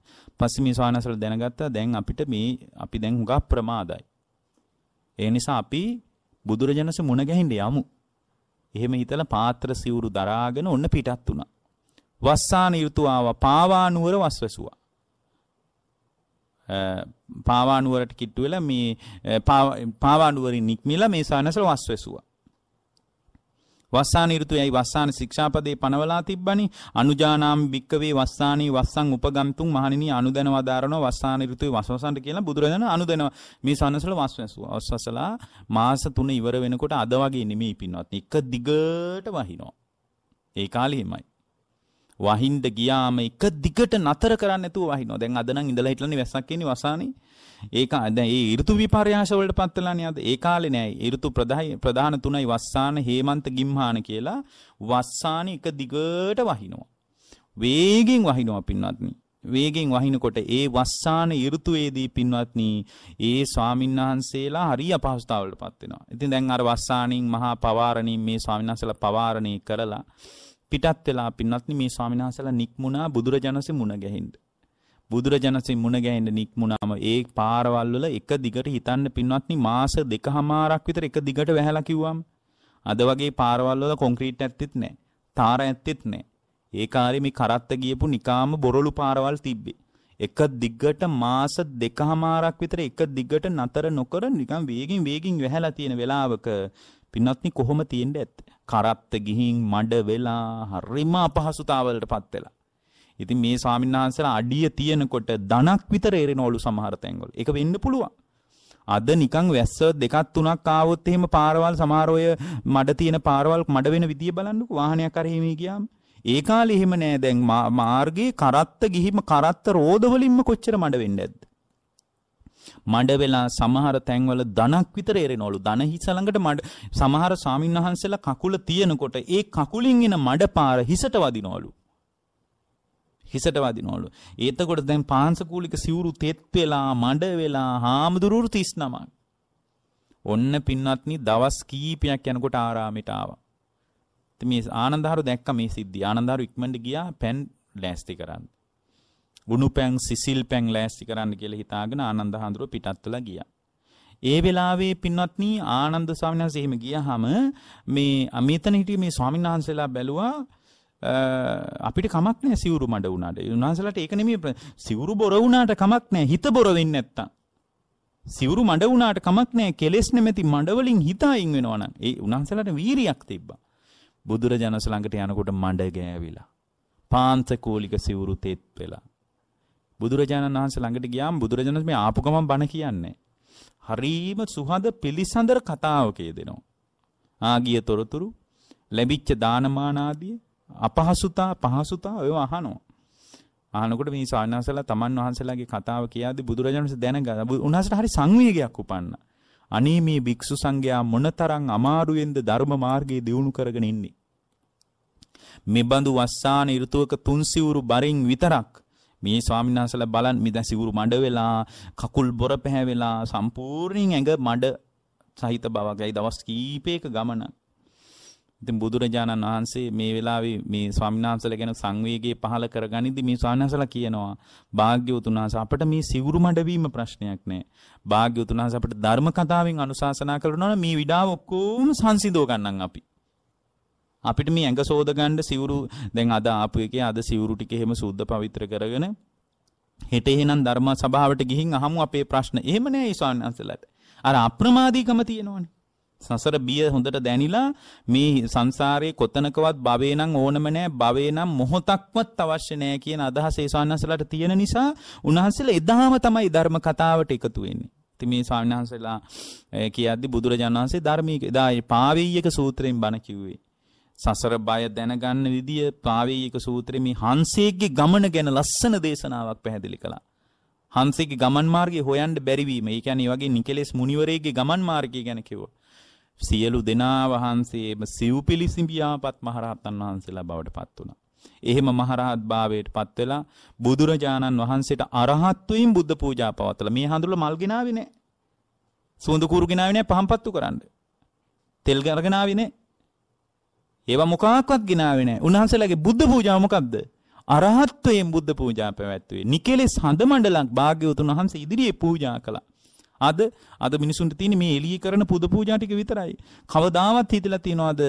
පස්සේ මේ ස්වාමීන් වහන්සේලා දැනගත්තා දැන් අපිට මේ අපි දැන් හුඟක් ප්‍රමාදයි. ඒ නිසා අපි බුදුරජාණන්සේ මුණ ගැහින්න යමු. එහෙම හිතලා පාත්‍ර සිවුරු දරාගෙන ඔන්න පිටත් වුණා. වස්සාන ඍතු ආවා. පාවා නුවර වස්වසුවා. පාවා නුවරට කිට්ටු වෙලා මේ පාවා නුවරින් නික්මිලා මේ සානසල වස්වසුවා. වස්සාන ඍතු යයි වස්සාන ශික්ෂාපදේ පනවලා තිබ්බනි අනුජානාම් භික්කවේ වස්සානී වස්සං උපගම්තුන් මහණෙනි අනුදන වදාරන වස්සාන ඍතුයි වස්වසන්ට කියලා බුදුරජාණන් අනුදන මේ සන්නසල වස්වසුවා වස්වසලා මාස 3 ඉවර වෙනකොට අද වගේ නෙමෙයි පින්වත් එක දිගට වහිනවා ඒ කාලේ එහෙමයි වහින්ද ගියාම එක දිගට නතර කරන්න නැතුව වහිනවා. දැන් අද නම් ඉඳලා හිටලානේ වැස්සක් කියන්නේ වසානේ. ඒක දැන් ඒ ඍතු විපර්යාස වලට පත් වෙලානේ අද ඒ කාලේ නෑ ඍතු ප්‍රධාන තුනයි වස්සාන හේමන්ත ගිම්හාන කියලා වස්සාන එක දිගට වහිනවා වේගෙන් වහිනවා පින්වත්නි වේගෙන් වහිනකොට ඒ වස්සාන ඍතුවේදී පින්වත්නි ඒ ස්වාමින්වහන්සේලා හරි අපහසුතාවලට පත් වෙනවා ඉතින් දැන් අර වස්සානින් මහා පවාරණින් මේ ස්වාමින්වහන්සේලා පවාරණේ කරලා පිටත් වෙලා පින්වත්නි මේ ස්වාමින්වහන්සේලා නික්මුණා බුදුරජාණන්සේ මුණ ගැහින්නේ බුදුරජාණන්සේ මුණ ගැහෙන්න නික්මුණාම ඒ පාරවල් වල එක දිගට හිතන්න පින්වත්නි මාස දෙකමාරක් විතර එක දිගට වැහැලා කිව්වම අද වගේ පාරවල් වල කොන්ක්‍රීට් ඇත්තෙත් නැහැ. තාර ඇත්තෙත් නැහැ. ඒ කාලේ මේ කරත්ත ගියපු නිකාම බොරළු පාරවල් තිබ්බේ. එක දිගට මාස දෙකමාරක් විතර එක දිගට නතර නොකර නිකන් වේගින් වේගින් වැහැලා තියෙන වෙලාවක පින්වත්නි කොහොම තියෙන්නේ ඇත්ත? කරත්ත ගිහින් මඩ වෙලා හරිම අපහසුතාවලටපත් වෙලා ඉතින් මේ ස්වාමීන් වහන්සේලා අඩිය තියෙනකොට ධනක් විතර එරෙනවලු සමහර තැන්වල. ඒක වෙන්න පුළුවන්. අද නිකන් වැස්ස දෙකක් තුනක් ආවොත් එහෙම පාරවල් සමහර අය මඩ තියෙන පාරවල් මඩ වෙන විදිය බලන්නකෝ වාහනයක් අර එහෙම ගියාම. ඒ කාලේ එහෙම නෑ දැන් මාර්ගයේ කරත්ත ගිහිම කරත්ත රෝද වලින්ම කොච්චර මඩ වෙන්නේ නැද්ද? මඩ වෙලා සමහර තැන්වල ධනක් විතර එරෙනවලු ධන හිස ළඟට මඩ සමහර ස්වාමින්වහන්සේලා කකුල තියෙනකොට ඒ කකුලින් එන මඩ පාර හිසට වදිනවලු හිසට වදිනවලු. එතකොට දැන් පාංශකූලික සිවුරු තෙත් වෙලා මඩ වෙලා හාමුදුරුවරු 39ක්. ඔන්න පින්වත්නි දවස් කීපයක් යනකොට ආරාමයට ආවා. ඉතින් මේ ආනන්දහරු දැක්ක මේ සිද්ධිය. ආනන්දහරු ඉක්මනට ගියා පෙන් ලෑස්ති කරන්න. ගුණු පැන් සිසිල් පැන් ලෑස්ති කරන්න කියලා හිතාගෙන ආනන්දහඳුර පිටත් වෙලා ගියා. ඒ වෙලාවේ පින්වත්නි ආනන්ද ස්වාමීන් වහන්සේ එහෙම ගියාම මේ අමෙතන හිටිය මේ ස්වාමීන් වහන්සේලා බැලුවා අපිට කමක් නෑ සිවුරු මඩ වුණාට. උන්වහන්සේලාට ඒක නෙමෙයි සිවුරු බොර වුණාට කමක් නෑ හිත බොර වෙන්නේ නැත්තම්. සිවුරු මඩ වුණාට කමක් නෑ කෙලෙස් නැමැති මඩ වලින් හිත අයින් වෙනවා නම් ඒ උන්වහන්සේලාට වීරියක් තිබ්බා. බුදුරජාණන් ළඟට යනකොට මඩ ගෑවිලා. පාන්තකෝලික සිවුරු තෙත් වෙලා. බුදුරජාණන් වහන්සේ ළඟට ගියාම බුදුරජාණන් මේ ආපු ගමන් බණ කියන්නේ. හරීම සුහද පිළිසඳර කතාවකයේ දෙනවා. ආගිය තොරතුරු ලැබිච්ච දානමාන ආදී අපහසුතා පහසුතා ඔය අහනවා. ආනකොට මේ සාවිනාසලා තමන් වහන්සේලාගේ කතාව කියාදී බුදුරජාණන් වහන්සේ දැනගා. උන්වහන්සේට හරි සංවේගයක් උපන්නා. අනේ මේ භික්ෂු සංඝයා මොනතරම් අමාරුවෙන්ද ධර්ම මාර්ගයේ දියුණු කරගෙන ඉන්නේ. මෙබඳු වස්සාන ඍතුවක තුන් සිවුරු බරින් විතරක් මේ ස්වාමීන් වහන්සේලා බලන් මේ දැන් සිවුරු මඩ වෙලා කකුල් බොර පැහැ වෙලා සම්පූර්ණයෙන් ඇඟ මඩ සහිත බවකයි දවස් කීපයක ගමනක්. ඉතින් බුදුරජාණන් වහන්සේ මේ වෙලාවේ මේ ස්වාමිනාංශල ගැන සංවේගය පහල කරගනිද්දි මේ ස්වාමිනාංශලා කියනවා භාග්‍යවතුන් වහන්සේ අපිට මේ සිවුරු මඩවීම ප්‍රශ්නයක් නෑ. භාග්‍යවතුන් වහන්සේ අපිට ධර්ම කතාවෙන් අනුශාසනා කරනවා මේ විඩාව ඔක්කොම සංසිඳව ගන්නම් අපි. අපිට මේ ඇඟ සෝදගන්න සිවුරු දැන් අද ආපු එකේ අද සිවුරු ටික එහෙම සුද්ධ පවිත්‍ර කරගෙන හෙට එහෙනම් ධර්ම සභාවට ගිහින් අහමු අපේ ප්‍රශ්න. එහෙම නෑ ඊසාවන්සලට. අර අප්‍රමාදීකම තියෙනවනේ. සසර බිය හොඳට දැනිලා මේ සංසාරේ කොතනකවත් භවේ නම් ඕනම නැහැ භවේ නම් මොහොතක්වත් අවශ්‍ය නැහැ කියන අදහස ඒ ස්වාමීන් තියෙන නිසා උන්වහන්සේලා එදාම තමයි ධර්ම කතාවට එකතු වෙන්නේ. ඉතින් මේ ස්වාමීන් වහන්සේලා කියද්දි බුදුරජාණන් වහන්සේ ධර්මයේ එදා පාවෙය්‍යක සූත්‍රයෙන් බණ කිව්වේ. සසර බය දැනගන්න විදිය පාවෙය්‍යක සූත්‍රයේ මේ හංසයේගේ ගමන ගැන ලස්සන දේශනාවක් පැහැදිලි කළා. හංසයේගේ ගමන් මාර්ගය හොයන්න බැරි වීම. ඒ කියන්නේ වගේ නිකලෙස් මුනිවරයෙක්ගේ ගමන් මාර්ගය ගැන කිව්වා. සියලු දෙනා වහන්සේම සිව්පිලිසිඹියාපත් මහරහතන් වහන්සේලා බවට පත් වුණා. එහෙම මහරහත් භාවයට පත් වෙලා බුදුරජාණන් වහන්සේට අරහත් වීම බුද්ධ පූජා පවත්වලා මේ හඳුල මල් ගినాවේ නෑ. සුවඳ කූරු ගినాවේ නෑ පහම්පත්තු කරන්න. තෙල් ගරගෙන ආවේ නෑ. ඒවා මොකක්වත් ගినాවේ නෑ. උන්වහන්සේලාගේ බුද්ධ පූජාව මොකක්ද? අරහත්වයෙන් බුද්ධ පූජා පැවැත්වුවේ. නිකෙලෙස් හඳ මණ්ඩලක් භාග්‍යවතුන් වහන්සේ ඉදිරියේ පූජා කළා. අද අද මිනිසුන්ට තියෙන මේ එළිය කරන පුද පූජා ටික විතරයි. කවදාවත් හිතලා තියනවාද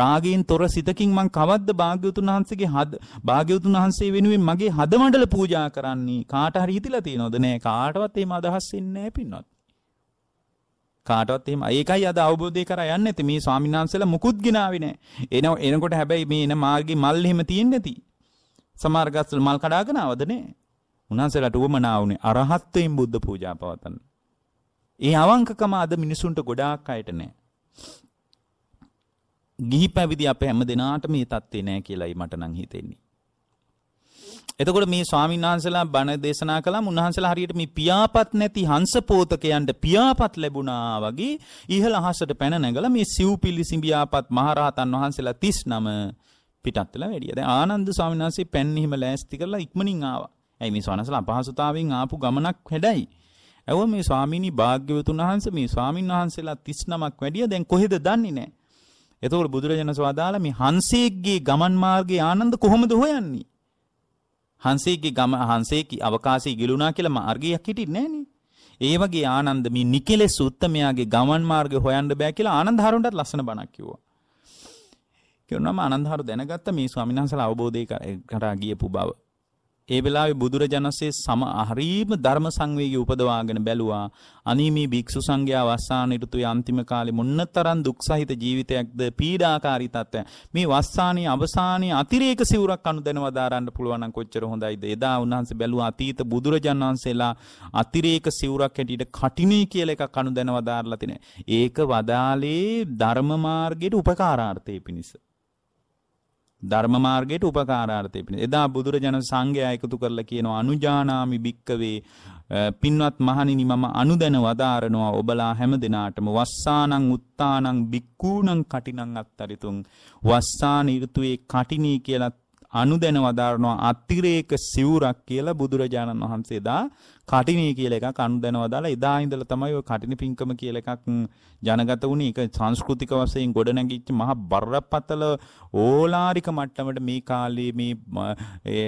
රාගයෙන් තොර සිතකින් මං කවද්ද භාග්‍යවතුන් වහන්සේගේ හද භාග්‍යවතුන් වහන්සේ වෙනුවෙන් මගේ හද මණ්ඩල පූජා කරන්නේ කාට හරි හිතලා තියනවද? නෑ කාටවත් එහෙම අදහස් ඉන්නේ නෑ පින්නොත්. කාටවත් එහෙම ඒකයි අද අවබෝධය කරා යන්නේ නැති මේ ස්වාමීන් වහන්සේලා මුකුත් ගිනාවේ නැහැ එන එනකොට හැබැයි මේ එන මාර්ගේ මල් එහෙම තියෙන්නේ නැති සමහර ගස්වල මල් කඩාගෙන ආවද නැහැ උන්වහන්සේලාට උවමනා වුණේ අරහත්ත්වයෙන් බුද්ධ පූජා පවතන්නේ ඒ අවංකකම අද මිනිසුන්ට ගොඩාක් අයට නෑ. ගිහි පැවිදි අප හැම දෙනාට මේ තත්ත්වේ නෑ කියලායි මට නම් හිතෙන්නේ. එතකොට මේ ස්වාමීන් වහන්සලා බණ දේශනා කළාම උන්වහන්සලා හරියට මේ පියාපත් නැති හංස පෝතකයන්ට පියාපත් ලැබුණා වගේ ඉහළ අහසට පැන නැගලා මේ සිව්පිලි සිඹියාපත් මහරහතන් වහන්සලා 39 පිටත් වෙලා වැඩිය. දැන් ආනන්ද ස්වාමීන් වහන්සේ පැන් හිම ලෑස්ති කරලා ඉක්මනින් ආවා. ඇයි මේ ස්වාමීන් වහන්සලා අපහසුතාවයෙන් ආපු ගමනක් හැඩයි. ඇව මේ ස්වාමීනි භාග්‍යවතුන් වහන්සේ මේ ස්වාමින් වහන්සේලා 39ක් වැඩිය දැන් කොහෙද දන්නේ නැහැ. එතකොට බුදුරජාණන් වහන්සේ මේ හංසෙක්ගේ ගමන් මාර්ගයේ ආනන්ද කොහොමද හොයන්නේ? හංසෙක්ගේ ගම හංසෙක්ගේ අවකාශය ගිලුණා කියලා මාර්ගයක් හිටින්නේ නැහනේ. ඒ වගේ ආනන්ද මේ නිකලෙස් උත්තමයාගේ ගමන් මාර්ගය හොයන්න බෑ කියලා ආනන්ද හරුන්ටත් ලස්සන බණක් කිව්වා. කියනවාම ආනන්ද හරු දැනගත්ත මේ ස්වාමීන් වහන්සේලා අවබෝධය කරා ගියපු බව. ඒ වෙලාවේ බුදුරජාණන්සේ සම හරීම ධර්ම සංවේගී උපදවාගෙන බැලුවා අනී මේ භික්ෂු සංඝයා වස්සාන ඍතුවේ අන්තිම කාලේ මොන්නතරම් දුක්සහිත ජීවිතයක්ද පීඩාකාරී තත්ත්වය මේ වස්සානයේ අවසානයේ අතිරේක සිවුරක් අනුදැනව දාරන්න පුළුවන් නම් කොච්චර හොඳයිද එදා උන්වහන්සේ බැලුවා අතීත බුදුරජාණන් වහන්සේලා අතිරේක සිවුරක් හැටියට කටිනේ කියලා එකක් අනුදැනව දාරලා තිනේ ඒක වදාලේ ධර්ම මාර්ගයේ උපකාරාර්ථයේ පිණිස ධර්ම මාර්ගයට උපකාරාර්ථය පිණිස. එදා බුදුරජාණන් සංඝයා එකතු කරලා කියනවා අනුජානාමි භික්කවේ පින්වත් මහණෙනි මම අනුදැන වදාරනවා ඔබලා හැම දිනාටම වස්සානං උත්තානං භික්ඛූණං කටිනං අත්තරිතුං වස්සාන ඍතුවේ කටිනී කියලා අනුදැන වදාරනවා අතිරේක සිවුරක් කියලා බුදුරජාණන් වහන්සේ දා කටිනේ කියලා එකක් අනුදැන වදාලා එදා ඉඳලා තමයි ওই කටින පිංකම කියලා එකක් ජනගත වුණේ. ඒක සංස්කෘතික වශයෙන් ගොඩනැගිච්ච මහ බරපතල ඕලාරික මට්ටමට මේ කාලේ මේ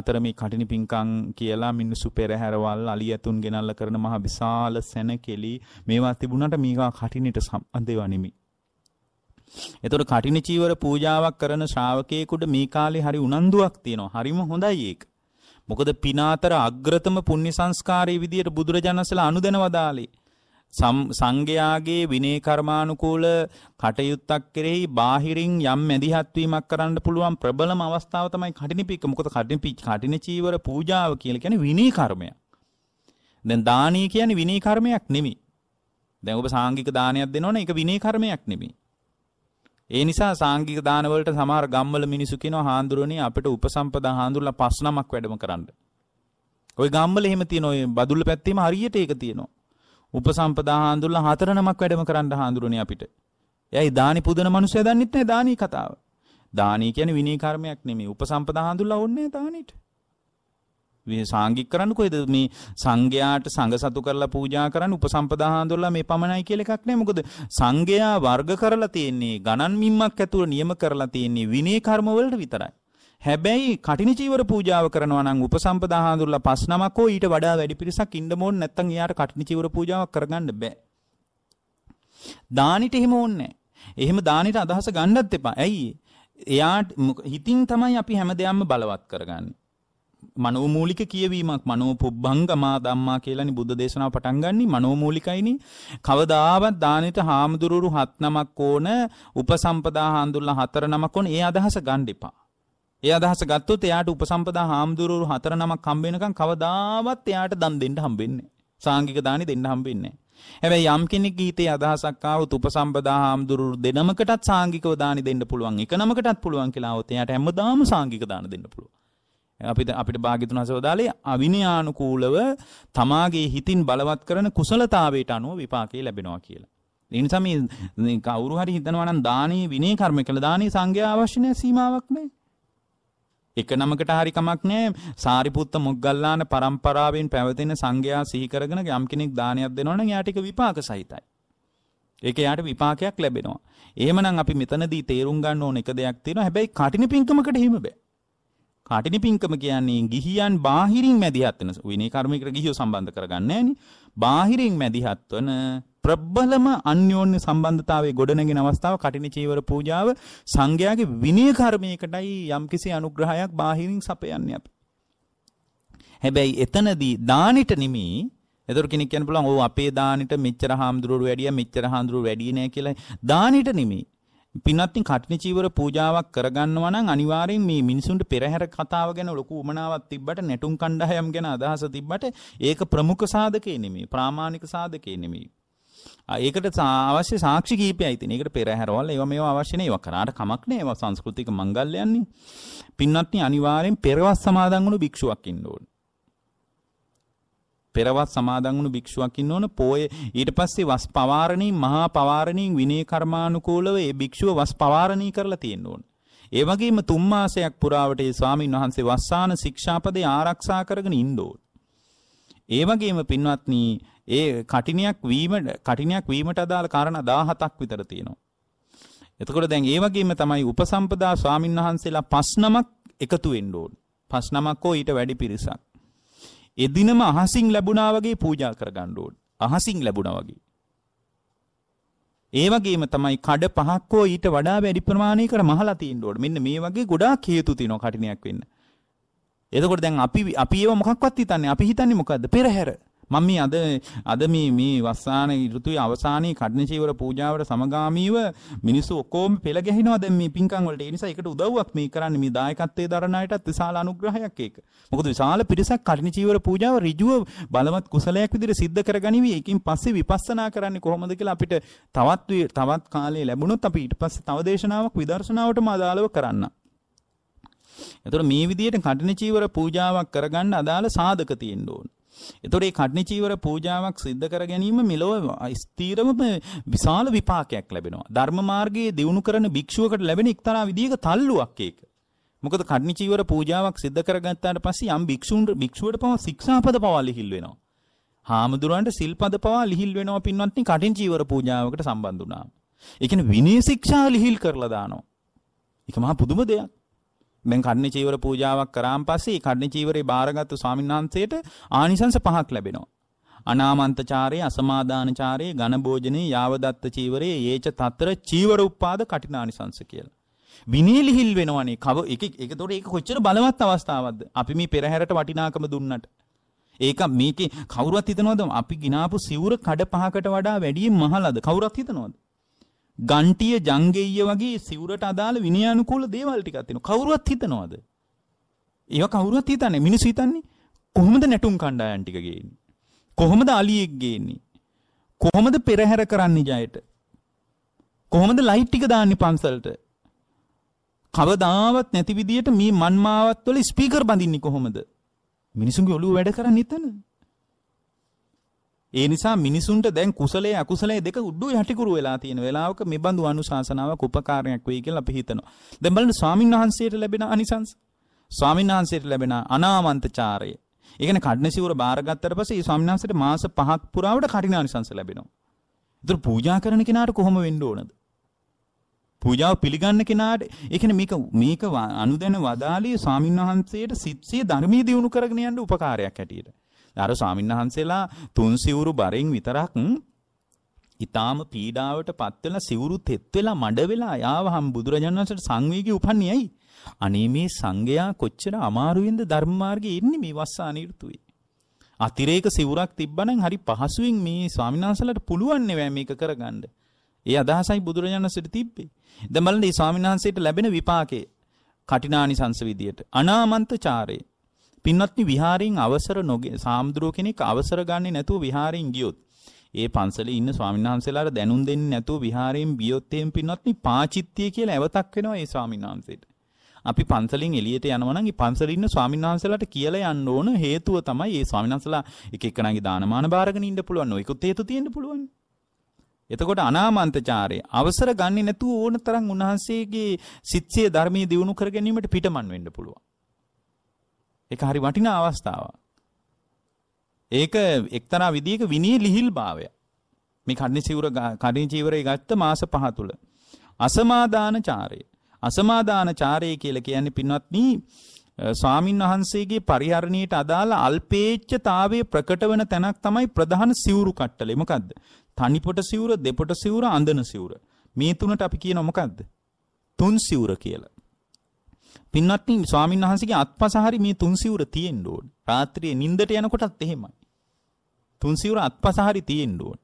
අතර මේ කටින පිංකම් කියලා මිනිස්සු පෙරහැරවල් අලියතුන් ගෙනල්ලා කරන මහ විශාල සැනකෙලි මේවා තිබුණාට මේවා කටිනේට සම්බන්ධ ඒවා නෙමෙයි. එතකොට කටින චීවර පූජාවක් කරන ශ්‍රාවකයෙකුට මේ කාලේ හරි උනන්දුවක් තියෙනවා. හරිම හොඳයි ඒක. මොකද පිනාතර අග්‍රතම පුණ්‍ය සංස්කාරයේ විදියට බුදුරජාණන්සලා අනුදැන වදාළේ. සංඝයාගේ විනය කර්මානුකූල කටයුත්තක් කෙරෙහි බාහිරින් යම් මැදිහත් වීමක් කරන්න පුළුවන් ප්‍රබලම අවස්ථාව තමයි කටිනිපික. මොකද කටිනිපික කටින චීවර පූජාව කියලා කියන්නේ විනය කර්මයක්. දැන් දානීය කියන්නේ විනය කර්මයක් නෙමෙයි. දැන් ඔබ සාංගික දානයක් දෙනවනේ ඒක විනය කර්මයක් නෙමෙයි. ඒ නිසා සාංගික දානවලට සමහර ගම්වල මිනිසු කියනවා හාඳුරුවනේ අපිට උපසම්පදා හාඳුරුලා පස් නමක් වැඩම කරන්න. ওই ගම්වල එහෙම තියෙනවා. ওই බදුල්ල පැත්තේම හරියට ඒක තියෙනවා. උපසම්පදා හාඳුරුලා හතර නමක් වැඩම කරන්න හාඳුරුවනේ අපිට. එයයි දානි පුදන මිනිස්සු දන්නෙත් නැහැ දානි කතාව. දානි කියන්නේ විනී කර්මයක් නෙමෙයි. උපසම්පදා හාඳුරුලා ඕනේ දානිට. සාංගික කරන්න කොයිද මේ සංඝයාට සංඝ සතු කරලා පූජා කරන්න උපසම්පදා හඳුල්ලා මේ පමණයි කියලා එකක් නෑ මොකද සංඝයා වර්ග කරලා තියෙන්නේ ගණන් මිම්මක් ඇතුළ නියම කරලා තියෙන්නේ විනය කර්ම වලට විතරයි හැබැයි කටින චීවර පූජාව කරනවා නම් උපසම්පදා හඳුල්ලා පස් නමක් ඕ ඊට වඩා වැඩි පිරිසක් ඉන්න මොන් නැත්තම් එයාට කටින චීවර පූජාවක් කරගන්න බෑ දානිට එහෙම ඕනේ එහෙම දානිට අදහස ගන්නත් එපා ඇයි එයාට හිතින් තමයි අපි හැම දෙයක්ම බලවත් කරගන්නේ මනෝමූලික කියවීමක් මනෝ පුබ්බංගමා ධම්මා කියලානි බුද්ධ දේශනාව පටන් ගන්නි මනෝමූලිකයිනි කවදාවත් දානෙට හාමුදුරුවරු හත් නමක් ඕන උපසම්පදා හාමුදුරුවලා හතර නමක් ඕන ඒ අදහස ගන්න එපා ඒ අදහස ගත්තොත් එයාට උපසම්පදා හාමුදුරුවරු හතර නමක් හම්බ වෙනකන් කවදාවත් එයාට දන් දෙන්න හම්බෙන්නේ සාංගික දානි දෙන්න හම්බෙන්නේ හැබැයි යම් කෙනෙක් ගීතේ අදහසක් ආවොත් උපසම්පදා හාමුදුරුවරු දෙනමකටත් සාංගිකව දානි දෙන්න පුළුවන් එක නමකටත් පුළුවන් කියලා આવොත් එයාට හැමදාම සාංගික දාන දෙන්න පුළුවන් අපිට අපිට භාග්‍යතුන් හසව දාලේ අවිනයානුකූලව තමාගේ හිතින් බලවත් කරන කුසලතාවයට අනුව විපාකේ ලැබෙනවා කියලා. ඒ නිසා මේ කවුරු හරි හිතනවා නම් දානේ විනය කර්ම කියලා දානේ සංඝය අවශ්‍ය නැහැ සීමාවක් නැහැ. එක නමකට හරි කමක් නැහැ. සාරිපුත්ත මොග්ගල්ලාන පරම්පරාවෙන් පැවතෙන සංඝයා සිහි කරගෙන යම් කෙනෙක් දානයක් දෙනවනම් එයා ටික විපාක සහිතයි. ඒක යාට විපාකයක් ලැබෙනවා. එහෙමනම් අපි මෙතනදී තේරුම් ගන්න ඕන එක දෙයක් තියෙනවා. හැබැයි කටින පිංකමකට හිම බෑ. කටිනි පිංකම කියන්නේ ගිහියන් බාහිරින් මැදිහත් වෙන විනය කර්මයකට ගිහියෝ සම්බන්ධ කරගන්නේ බාහිරින් මැදිහත් වන ප්‍රබලම අන්‍යෝන්‍ය සම්බන්ධතාවයේ ගොඩනගෙන අවස්ථාව කටිනි චීවර පූජාව සංඝයාගේ විනය කර්මයකටයි යම්කිසි අනුග්‍රහයක් බාහිරින් සපයන්නේ අපි. හැබැයි එතනදී දානෙට නෙමෙයි එතකොට කෙනෙක් කියන්න පුළුවන් ඕ අපේ දානෙට මෙච්චර හාමුදුරුවෝ වැඩියා මෙච්චර හාමුදුරුවෝ වැඩි නෑ කියලා දානෙට නෙමෙයි පින්වත්නි කටින චීවර පූජාවක් කරගන්නවා නම් අනිවාර්යෙන් මේ මිනිසුන්ට පෙරහැර කතාව ගැන ලොකු උමනාවක් තිබ්බට නැටුම් කණ්ඩායම් ගැන අදහස තිබ්බට ඒක ප්‍රමුඛ සාධකේ නෙමෙයි ප්‍රාමාණික සාධකේ නෙමෙයි. ඒකට අවශ්‍ය සාක්ෂි කීපයයි තියෙන. ඒකට පෙරහැරවල ඒවා මේවා අවශ්‍ය නේ. ඒවා කරාට කමක් නෑ. ඒවා සංස්කෘතික මංගල්‍යයන්නේ. පින්වත්නි අනිවාර්යෙන් පෙරවස් සමාදන් වුණු භික්ෂුවක් ඉන්න ඕනේ. පෙරවත් සමාදන් වුණු භික්ෂුවක් ඉන්න ඕන පෝය ඊට පස්සේ වස් පවාරණී මහා පවාරණී විනය කර්මානුකූලව ඒ භික්ෂුව වස් පවාරණී කරලා තියෙන්න ඕන. ඒ වගේම තුන් මාසයක් පුරාවට ඒ ස්වාමින් වහන්සේ වස්සාන ශික්ෂාපදේ ආරක්ෂා කරගෙන ඉන්න ඕන. ඒ වගේම පින්වත්නි ඒ කටිනියක් වීමට කටිනියක් වීමට අදාළ කාරණා 17ක් විතර තියෙනවා. එතකොට දැන් ඒ වගේම තමයි උපසම්පදා ස්වාමින් වහන්සේලා පස් නමක් එකතු වෙන්න ඕන. පස් නමක් හෝ ඊට වැඩි පිරිසක්. එදිනම අහසින් ලැබුණා වගේ පූජා කරගන්න ඕන. අහසින් ලැබුණා වගේ. ඒ වගේම තමයි කඩ පහක් හෝ ඊට වඩා වැඩි ප්‍රමාණයකට මහලා තියෙන්න ඕන. මෙන්න මේ වගේ ගොඩාක් හේතු තියෙනවා කටිනයක් වෙන්න. එතකොට දැන් අපි අපි ඒව මොකක්වත් හිතන්නේ අපි හිතන්නේ මොකද්ද? පෙරහැර. මම මේ අද අද මේ මේ වස්සාන ඍතුයේ අවසානයේ කඩන චීවර පූජාවට සමගාමීව මිනිස්සු ඔක්කොම පෙළ ගැහිනවා දැන් මේ පින්කම් වලට. ඒ නිසා ඒකට උදව්වක් මේ කරන්නේ මේ දායකත්වයේ දරන අයටත් විශාල අනුග්‍රහයක් ඒක. මොකද විශාල පිරිසක් කඩන චීවර පූජාව ඍජුව බලවත් කුසලයක් විදිහට සිද්ධ කරගනිවි. ඒකින් පස්සේ විපස්සනා කරන්නේ කොහොමද කියලා අපිට තවත් තවත් කාලේ ලැබුණොත් අපි ඊට පස්සේ තව දේශනාවක් විදර්ශනාවටම අදාළව කරන්න. එතකොට මේ විදිහට කඨින චීවර පූජාවක් කරගන්න අදාළ සාධක තියෙන්න ඕන. එතකොට මේ කටනිචීවර පූජාවක් සිද්ධ කර ගැනීම මෙලොව ස්ථීරම විශාල විපාකයක් ලැබෙනවා. ධර්ම මාර්ගයේ දියුණු කරන භික්ෂුවකට ලැබෙන එක්තරා විදිහක තල්ලුවක් ඒක. මොකද කඩනිචීවර පූජාවක් සිද්ධ කරගත්තාට පස්සේ යම් භික්ෂුන් භික්ෂුවට පවා ශික්ෂාපද පවා ලිහිල් වෙනවා. හාමුදුරන්ට සිල්පද පවා ලිහිල් වෙනවා පින්වත්නි කඩනිචීවර පූජාවකට සම්බන්ධ වුණාම. ඒ කියන්නේ විනය ශික්ෂා ලිහිල් කරලා දානවා. ඒක මහා පුදුම දෙයක්. දැන් කර්ණි චීවර පූජාවක් කරාන් පස්සේ කර්ණි චීවරේ බාරගත්තු ස්වාමීන් වහන්සේට ආනිසංස පහක් ලැබෙනවා. අනාමන්තචාරයේ අසමාදානචාරයේ ඝනභෝජනේ යාවදත්ත චීවරයේ යේච තතර චීවර උප්පාද කටිනානිසංස කියලා. විනීලිහිල් වෙනවනේ කව එක ඒකතොර ඒක කොච්චර බලවත් අවස්ථාවක්ද? අපි මේ පෙරහැරට වටිනාකම දුන්නට. ඒක මේකේ කවුරුත් හිතනවද අපි ගినాපු සිවුර කඩ පහකට වඩා වැඩියෙන් මහලද? කවුරුත් හිතනවද? ගන්ටිය ජංගෙය වගේ සිවුරට අදාළ විනයානුකූල දේවල් ටිකක් තියෙනවා. කවුරුවත් හිතනවද? ඒවා කවුරුවත් හිතන්නේ මිනිස්සු හිතන්නේ කොහොමද නැටුම් කණ්ඩායම් ටික ගේන්නේ? කොහොමද අලියෙක් ගේන්නේ? කොහොමද පෙරහැර කරන්නේ ජයට? කොහොමද ලයිට් ටික දාන්නේ පන්සලට? කවදාවත් නැති විදියට මේ මන්මාවත් වල ස්පීකර් බඳින්නේ කොහොමද? මිනිසුන්ගේ ඔළුව වැඩ කරන්නේ එතන. ඒ නිසා මිනිසුන්ට දැන් කුසලයේ අකුසලයේ දෙක උඩු යටිකුරු වෙලා තියෙන වෙලාවක මේ බඳු අනුශාසනාවක් උපකාරයක් වෙයි කියලා අපි හිතනවා. දැන් බලන්න ස්වාමින් වහන්සේට ලැබෙන අනිසංස. ස්වාමින් වහන්සේට ලැබෙන අනාමන්තචාරය. ඒ කියන්නේ කඩන සිවුර බාරගත්තට පස්සේ මේ ස්වාමින් වහන්සේට මාස 5ක් පුරාවට කරිණානිසංස ලැබෙනවා. ඒතර පූජා කරන කෙනාට කොහොම වෙන්න ඕනද? පූජාව පිළිගන්න කෙනාට ඒ කියන්නේ මේක මේක අනුදැන වදාළිය ස්වාමින් වහන්සේට සිත්සිය ධර්මීය දියුණු කරගෙන යන්න උපකාරයක් ඇටියට. අර ස්වාමින්වහන්සේලා තුන් සිවුරු බරෙන් විතරක් ඊටාම පීඩාවට පත් වෙලා සිවුරු තෙත් වෙලා මඩ වෙලා යාවහම් බුදුරජාණන් වහන්සේට සංවේගී උපන්නේ ඇයි? අනේ මේ සංඝයා කොච්චර අමාරුවෙන්ද ධර්ම මාර්ගයේ ඉන්නේ මේ වස්සානීෘතුවේ. අතිරේක සිවුරක් තිබ්බනම් හරි පහසුවෙන් මේ ස්වාමීන් වහන්සේලාට පුළුවන් නෑ මේක කරගන්න. ඒ අදහසයි බුදුරජාණන් වහන්සේට තිබ්බේ. දැන් බලන්න මේ ස්වාමීන් වහන්සේට ලැබෙන විපාකය කටිනානිසංස විදියට අනාමන්ත චාරේ පින්වත්නි විහාරයෙන් අවසර නොගේ සාම්ද්‍රෝ කෙනෙක් අවසර ගන්නේ නැතුව විහාරයෙන් ගියොත් ඒ පන්සලේ ඉන්න ස්වාමීන් වහන්සේලාට දැනුම් දෙන්නේ නැතුව විහාරයෙන් ගියොත් එහෙම පින්වත්නි පාචිත්‍ය කියලා ඇවතක් වෙනවා ඒ ස්වාමීන් වහන්සේට. අපි පන්සලෙන් එළියට යනවා නම් ඒ පන්සලේ ඉන්න ස්වාමීන් වහන්සේලාට කියලා යන්න ඕන හේතුව තමයි ඒ ස්වාමීන් වහන්සලා එක එකනගේ දානමාන බාරගෙන ඉන්න පුළුවන් ඔයිකුත් හේතු තියෙන්න පුළුවන්. එතකොට අනාමන්තචාරය අවසර ගන්නේ නැතුව ඕන තරම් උන්වහන්සේගේ සිත්සේ ධර්මයේ දියුණු කර ගැනීමට පිටමන් වෙන්න පුළුවන්. ඒක හරි වටිනා අවස්ථාවක්. ඒක එක්තරා විදිහක විනී ලිහිල් භාවය. මේ කර්ණ චීවර කර්ණ චීවරය ගත්ත මාස පහ තුල අසමාදාන චාරය. අසමාදාන චාරය කියලා කියන්නේ පින්වත්නි ස්වාමින් වහන්සේගේ පරිහරණයට අදාළ අල්පේච්ඡතාවයේ ප්‍රකට වෙන තැනක් තමයි ප්‍රධාන සිවුරු කට්ටලේ. මොකද්ද? තනිපොට සිවුර, දෙපොට සිවුර, අඳන සිවුර. මේ තුනට අපි කියනවා මොකද්ද? තුන් සිවුර කියලා. පින්වත්නි ස්වාමින් වහන්සේගේ අත්පස හරි මේ තුන් සිවුර තියෙන්න ඕනේ. රාත්‍රියේ නිින්දට යනකොටත් එහෙමයි. තුන් සිවුර අත්පස හරි තියෙන්න ඕනේ.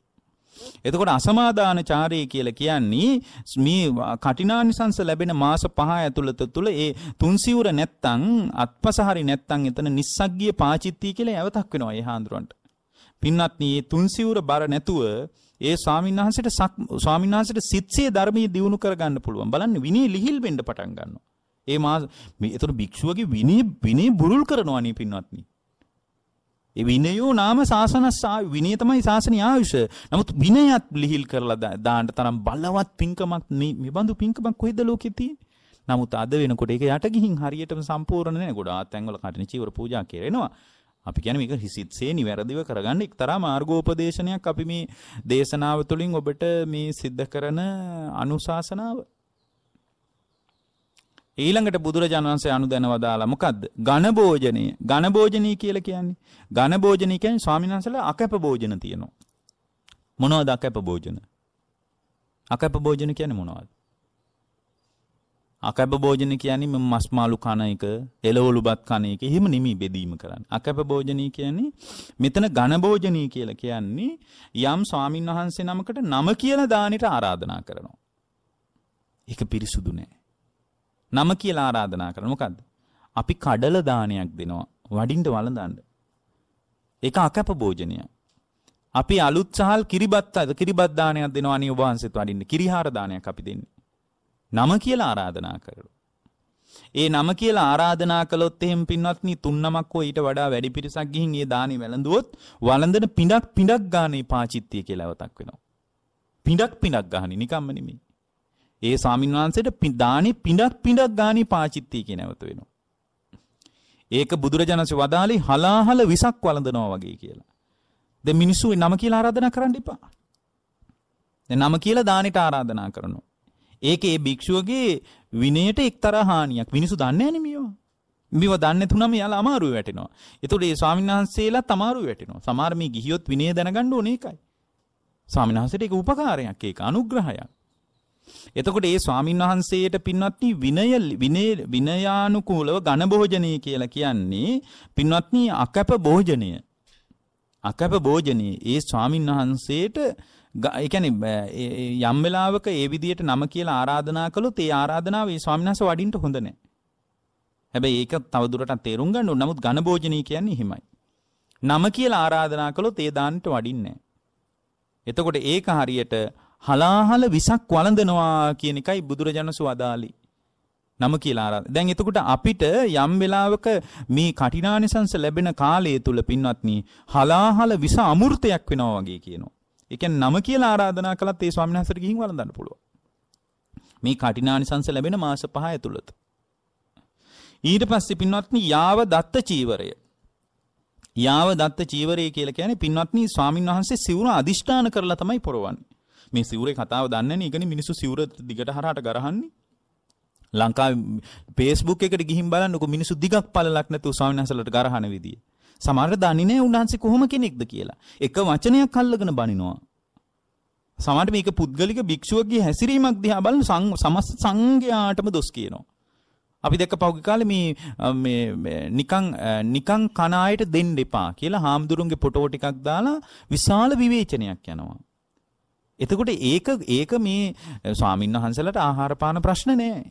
එතකොට අසමාදාන චාරය කියලා කියන්නේ මේ කටිනානිසංස ලැබෙන මාස පහ ඇතුළත තුළ ඒ තුන්සිවුර නැත්තම් අත්පසහරි නැත්තම් එතන නිස්සග්ගිය පාචිත්‍ය කියලා යවතක් වෙනවා ඒ හාඳුරන්ට. පින්වත්නි මේ තුන්සිවුර බර නැතුව ඒ ස්වාමින්වහන්සේට ස්වාමින්වහන්සේට සිත්සේ ධර්මයේ දියුණු කරගන්න පුළුවන්. බලන්න විනී ලිහිල් වෙන්න පටන් ගන්නවා. ඒ මා මේ එතකොට භික්ෂුවගේ විනය විනය බුරුල් කරනවා නේ පින්වත්නි. ඒ විනයෝ නාම සාසනස් විනය තමයි සාසනීය ආයුෂ. නමුත් විනයත් ලිහිල් කරලා දාන්න තරම් බලවත් පින්කමක් මේ බඳු පින්කමක් කොහෙද ලෝකේ තියෙන්නේ? නමුත් අද වෙනකොට ඒක යට ගිහින් හරියටම සම්පූර්ණ නැහැ. ගොඩාක් තැන්වල කටින චීවර පූජා කරනවා. අපි කියන්නේ මේක හිසිත්සේ නිවැරදිව කරගන්න එක්තරා මාර්ගෝපදේශනයක් අපි මේ දේශනාව තුළින් ඔබට මේ සිද්ධ කරන අනුශාසනාව ඊළඟට බුදුරජාණන් වහන්සේ අනුදැන වදාලා මොකද්ද? ඝනභෝජනය. ඝනභෝජනී කියලා කියන්නේ. ඝනභෝජනී කියන්නේ ස්වාමීන් වහන්සේලා අකැප භෝජන තියෙනවා. මොනවද අකැප භෝජන? අකැප භෝජන කියන්නේ මොනවද? අකැප භෝජන කියන්නේ මම මස් මාළු කන එක, එළවලු බත් කන එක. එහෙම නෙමෙයි බෙදීම කරන්නේ. අකැප භෝජනී කියන්නේ මෙතන ඝන භෝජනී කියලා කියන්නේ යම් ස්වාමින්වහන්සේ නමකට නම කියලා දානිට ආරාධනා කරනවා. ඒක පිරිසුදු නෑ. නම කියලා ආරාධනා කරන මොකද්ද? අපි කඩල දානයක් දෙනවා වඩින්න වළඳන්න. ඒක අකප භෝජනය. අපි අලුත් සහල් කිරිබත් අද කිරිබත් දානයක් දෙනවා අනේ ඔබ වහන්සේත් වඩින්න. කිරිහාර දානයක් අපි දෙන්නේ. නම කියලා ආරාධනා කරනවා. ඒ නම කියලා ආරාධනා කළොත් එහෙම පින්වත්නි තුන් නමක් හෝ ඊට වඩා වැඩි පිරිසක් ගිහින් ඒ දානේ වැළඳුවොත් වළඳන පිඬක් පිඬක් ගානේ පාචිත්තිය කියලා වතක් වෙනවා. පිඬක් පිඬක් ගහන්නේ නිකම්ම නෙමෙයි. ඒ ස්වාමීන් වහන්සේට දානේ පිඩක් පිඩක් ගානේ පාචිත්ති කියන නැවත වෙනවා. ඒක බුදුරජාණන්සේ වදාළේ හලාහල විසක් වළඳනවා වගේ කියලා. දැන් මිනිස්සු නම කියලා ආරාධනා කරන්න එපා. දැන් නම කියලා දානෙට ආරාධනා කරනවා. ඒකේ භික්ෂුවගේ විනයට එක්තරා හානියක්. මිනිස්සු දන්නේ නැනේ මේවා. මේවා දන්නේ තුනම යාලා අමාරුව වැටෙනවා. ඒතකොට මේ ස්වාමීන් වහන්සේලාත් අමාරුව වැටෙනවා. සමහර මේ ගිහියොත් විනය දැනගන්න ඕනේ ඒකයි. ස්වාමීන් වහන්සේට ඒක උපකාරයක් ඒක අනුග්‍රහයක්. එතකොට ඒ ස්වාමින් වහන්සේට පින්වත්නි විනය විනය විනයානුකූලව ඝන භෝජනය කියලා කියන්නේ පින්වත්නි අකප භෝජනය. අකප භෝජනය ඒ ස්වාමින් වහන්සේට ඒ කියන්නේ යම් වෙලාවක ඒ විදියට නම කියලා ආරාධනා කළොත් ඒ ආරාධනාව ඒ ස්වාමීන් වහන්සේ වඩින්න හොඳ නැහැ. හැබැයි ඒක තවදුරටත් තේරුම් ගන්න ඕන. නමුත් ඝන භෝජනය කියන්නේ එහෙමයි. නම කියලා ආරාධනා කළොත් ඒ දාන්නට වඩින්නේ නැහැ. එතකොට ඒක හරියට හලාහල විසක් වළඳනවා කියන එකයි බුදුරජාණන්සු වදාළි. නම කියලා ආරාධ. දැන් එතකොට අපිට යම් වෙලාවක මේ කටිනානිසංස ලැබෙන කාලය තුල පින්වත්නි හලාහල විස අමෘතයක් වෙනවා වගේ කියනවා. ඒ කියන්නේ නම කියලා ආරාධනා කළත් ඒ ස්වාමීන් වහන්සේට ගිහින් වළඳන්න පුළුවන්. මේ කටිනානිසංස ලැබෙන මාස පහ ඇතුළත. ඊට පස්සේ පින්වත්නි යාව දත්ත චීවරය යාව දත්ත චීවරය කියලා කියන්නේ පින්වත්නි ස්වාමින් වහන්සේ සිවුර අදිෂ්ඨාන කරලා තමයි පොරවන්නේ. මේ සිවුරේ කතාව දන්නේ නැහැ. ඒකනේ මිනිස්සු සිවුර දිගට හරහට ගරහන්නේ. ලංකාවේ Facebook එකට ගිහින් බලන්නකො මිනිස්සු දිගක් පළලක් නැතුව ස්වාමීන් වහන්සේලාට ගරහන විදිය. සමහර දන්නේ නැහැ උන්වහන්සේ කොහොම කෙනෙක්ද කියලා. එක වචනයක් අල්ලගෙන බනිනවා. සමහර මේක පුද්ගලික භික්ෂුවගේ හැසිරීමක් දිහා බලන සමස්ත සංඝයාටම දොස් කියනවා. අපි දැක්ක පහුගිය කාලේ මේ මේ නිකං නිකං කන ආයට දෙන්න එපා කියලා හාමුදුරුවන්ගේ ෆොටෝ ටිකක් දාලා විශාල විවේචනයක් යනවා. එතකොට ඒක ඒක මේ ස්වාමීන් වහන්සලට ආහාරපාන ප්‍රශ්න නෑ.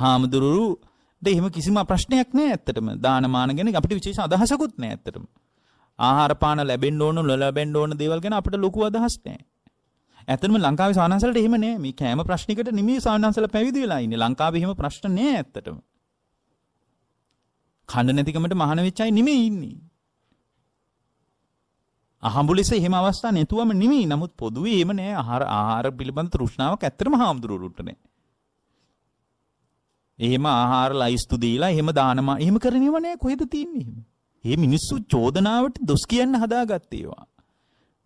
හාමුදුරුවරුට එහෙම කිසිම ප්‍රශ්නයක් නෑ ඇත්තටම. දානමාන ගැන අපිට විශේෂ අදහසකුත් නෑ ඇත්තටම. ආහාරපාන ලැබෙන්න ඕන ලැබෙන්න ඕන දේවල් ගැන අපිට ලොකු අදහස් නෑ. ඇත්තටම ලංකාවේ ස්වාමීන්වහන්සලට එහෙම නෑ. මේ කෑම ප්‍රශ්නිකට නිමී ස්වාමීන්වහන්සලා පැවිදි වෙලා ඉන්නේ. ලංකාවේ එහෙම ප්‍රශ්න නෑ ඇත්තටම. කන්න නැතිකමට මහාන වෙච්ච අය නෙමෙයි ඉන්නේ. අහඹු ලෙස එහෙම අවස්ථා නැතුවම නෙමෙයි. නමුත් පොදුවේ එහෙම නෑ. ආහාර ආහාර පිළිබඳ තෘෂ්ණාවක් ඇත්තටම හාමුදුරුවන්ට නෑ. එහෙම ආහාර ලයිස්තු දීලා එහෙම දානම එහෙම කරණේම නෑ කොහෙද තින්නේ එහෙම. මේ මිනිස්සු චෝදනාවට දොස් කියන්න හදාගත්තේ ඒවා.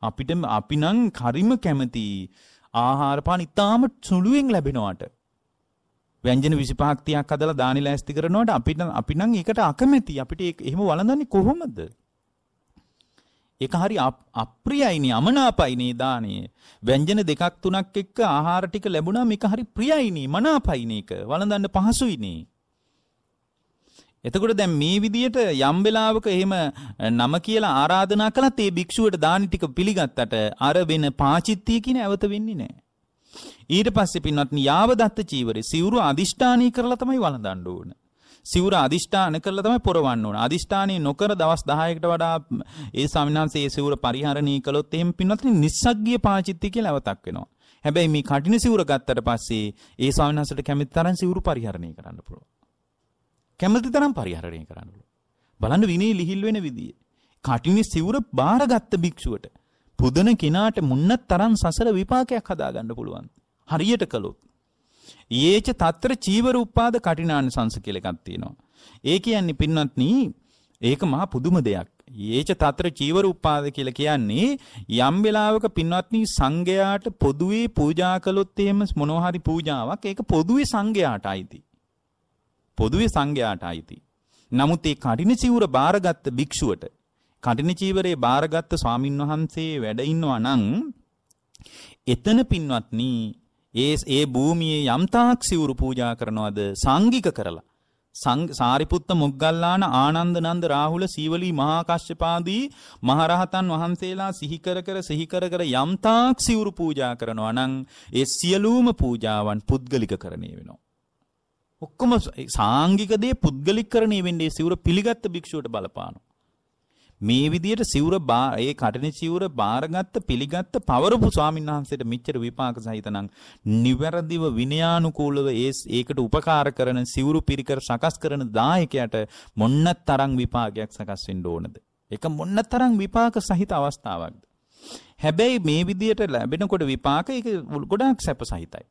අපිට අපි නම් කරිම කැමති ආහාර පාන ඉතාම සුළුවෙන් ලැබෙනවට. ව්‍යංජන 25ක් 30ක් හදලා දානි ලෑස්ති කරනවට අපිට අපි නම් ඒකට අකමැති. අපිට ඒක එහෙම වළඳන්නේ කොහොමද? ඒක හරි අප්‍රියයිනේ අමනාපයිනේ දානේ. ව්‍යංජන දෙකක් තුනක් එක්ක ආහාර ටික ලැබුණා මේක හරි ප්‍රියයිනේ මනාපයිනේ ඒක. වළඳන්න පහසුයිනේ. එතකොට දැන් මේ විදියට යම් වෙලාවක එහෙම නම කියලා ආරාධනා කළත් ඒ භික්ෂුවට දානි ටික පිළිගත්තට අර වෙන පාචිත්‍ය කියන ඇවත වෙන්නේ නැහැ. ඊට පස්සේ පින්වත්නි යාවදත්ත චීවරේ සිවුරු අදිෂ්ඨානී කරලා තමයි වළඳන්න ඕනේ. සිවුර අදිෂ්ඨාන කරලා තමයි පොරවන්න ඕන. අදිෂ්ඨානය නොකර දවස් 10කට වඩා ඒ සමිනාංශයේ ඒ සිවුර පරිහරණය කළොත් එහෙම පින්වත්නි නිස්සග්ගිය පාචිත්‍ය කියලා අවතක් වෙනවා. හැබැයි මේ කටින සිවුර ගත්තට පස්සේ ඒ සමිනාංශයට කැමති තරම් සිවුරු පරිහරණය කරන්න පුළුවන්. කැමති තරම් පරිහරණය කරන්න පුළුවන්. බලන්න විනේ ලිහිල් වෙන විදිය. කටින සිවුර බාරගත්ත භික්ෂුවට පුදන කෙනාට මුන්න තරම් සසර විපාකයක් හදාගන්න පුළුවන්. හරියට කළොත් යේච తත්‍ර චීවර උපාද කටිනානිසංස කියලා එකක් තියෙනවා. ඒ කියන්නේ පින්වත්නි ඒක මහා පුදුම දෙයක්. යේච తත්‍ර චීවර උපාද කියලා කියන්නේ යම් වෙලාවක පින්වත්නි සංඝයාට පොදුවේ පූජා කළොත් එහෙම මොනවා හරි පූජාවක් ඒක පොදුවේ සංඝයාට අයිති. පොදුවේ සංඝයාට අයිති. නමුත් ඒ කටින චීවර බාරගත් භික්ෂුවට කටින චීවරේ බාරගත් ස්වාමින්වහන්සේ වැඩ ඉන්නවා නම් එතන පින්වත්නි ඒ ඒ භූමියේ යම්තාක් සිවුරු පූජා කරනවද සංගික කරලා සාරිපුත්ත මොග්ගල්ලාන ආනන්ද නන්ද රාහුල සීවලී මහා කශ්‍යපාදී මහරහතන් වහන්සේලා සිහි කර කර සිහි කර කර යම්තාක් සිවුරු පූජා කරනවා නම් ඒ සියලුම පූජාවන් පුද්ගලිකකරණය වෙනවා ඔක්කොම සාංගික දේ පුද්ගලිකකරණය වෙන්නේ සිවුර පිළිගත් භික්ෂුවට බලපානවා මේ විදියට සිවුර බා ඒ කටින සිවුර බාරගත්ත පිළිගත්ත පවරපු ස්වාමීන් වහන්සේට මෙච්චර විපාක සහිතනම් නිවැරදිව විනයානුකූලව ඒ ඒකට උපකාර කරන සිවුරු පිරිකර සකස් කරන දායකයට මොන්න තරම් විපාකයක් සකස් වෙන්න ඕනද? ඒක මොන්න තරම් විපාක සහිත අවස්ථාවක්ද? හැබැයි මේ විදියට ලැබෙනකොට විපාක ඒක ගොඩාක් සැප සහිතයි.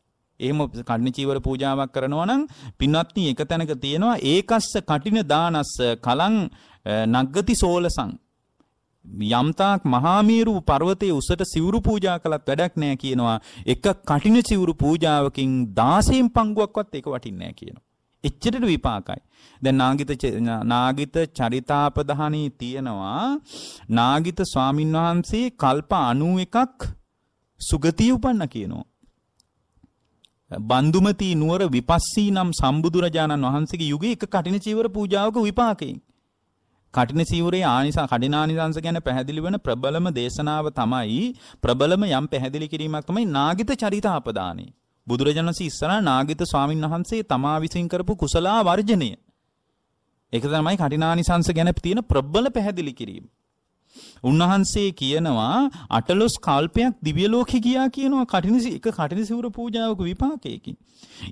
එහෙම කඩින චීවර පූජාවක් කරනවා නම් පින්වත්නි එක තැනක තියෙනවා ඒකස්ස කටින දානස්ස කලං නග්ගති සෝලසං යම්තාක් මහාමීරු පර්වතයේ උසට සිවුරු පූජා කළත් වැඩක් නෑ කියනවා එක කටින සිවුරු පූජාවකින් 16න් පංගුවක්වත් ඒක වටින්නේ නෑ කියනවා. එච්චරට විපාකයි. දැන් නාගිත නාගිත චරිතාපදානී තියෙනවා නාගිත ස්වාමින්වහන්සේ කල්ප 91ක් සුගතිය උපන්න කියනවා. බන්දුමති නුවර විපස්සී නම් සම්බුදුරජාණන් වහන්සේගේ යුගයේ එක කටින චීවර පූජාවක විපාකයෙන් කටින චීවරේ ආනිසා කඩිනානිසංස ගැන පැහැදිලි වෙන ප්‍රබලම දේශනාව තමයි ප්‍රබලම යම් පැහැදිලි කිරීමක් තමයි නාගිත චරිත ආපදානේ බුදුරජාණන් වහන්සේ ඉස්සරහා නාගිත ස්වාමීන් වහන්සේ තමා විසින් කරපු කුසලා වර්ජණය ඒක තමයි කටිනානිසංස ගැන තියෙන ප්‍රබල පැහැදිලි කිරීම උන්වහන්සේ කියනවා අටලොස් කල්පයක් දිව්‍ය ලෝකෙ ගියා කියනවා කටිනි එක කටිනි සිවුර පූජාවක විපාකයකින්.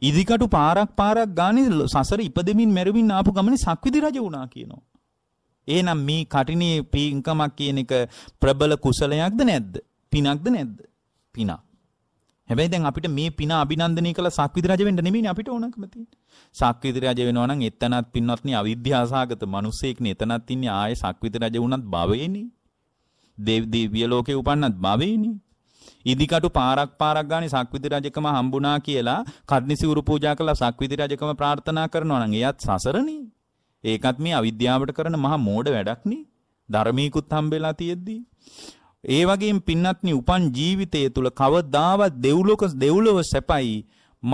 ඉදිකටු පාරක් පාරක් ගානේ සසර ඉපදෙමින් මැරෙමින් ආපු ගමනේ සක්විති රජ වුණා කියනවා. එහෙනම් මේ කටිනේ පින්කමක් කියන එක ප්‍රබල කුසලයක්ද නැද්ද? පිනක්ද නැද්ද? පිනක්. හැබැයි දැන් අපිට මේ පින අභිනන්දනය කළ සක්විති රජ වෙන්න නෙමෙයිනේ අපිට ඕනකම තියෙන්නේ. සක්විති රජ වෙනවා නම් එතනත් පින්වත්නි අවිද්‍යාසගත මිනිසෙක්නේ එතනත් ඉන්නේ ආයේ සක්විති රජ වුණත් භවෙනේ. දේව දිව්‍ය ලෝකේ උපන්නත් භවෙනේ. ඉදිකටු පාරක් පාරක් ගානේ සක්විති රජකම හම්බුණා කියලා කර්ණිසිවුරු පූජා කළා සක්විති රජකම ප්‍රාර්ථනා කරනවා නම් එයත් සසරනේ. ඒකත් මේ අවිද්‍යාවට කරන මහා මෝඩ වැඩක් නේ. ධර්මීකුත් හම්බෙලා තියෙද්දි. ඒ වගේම පින්නත්නි උපන් ජීවිතය තුල කවදාවත් දෙව්ලෝක දෙව්ලොව සැපයි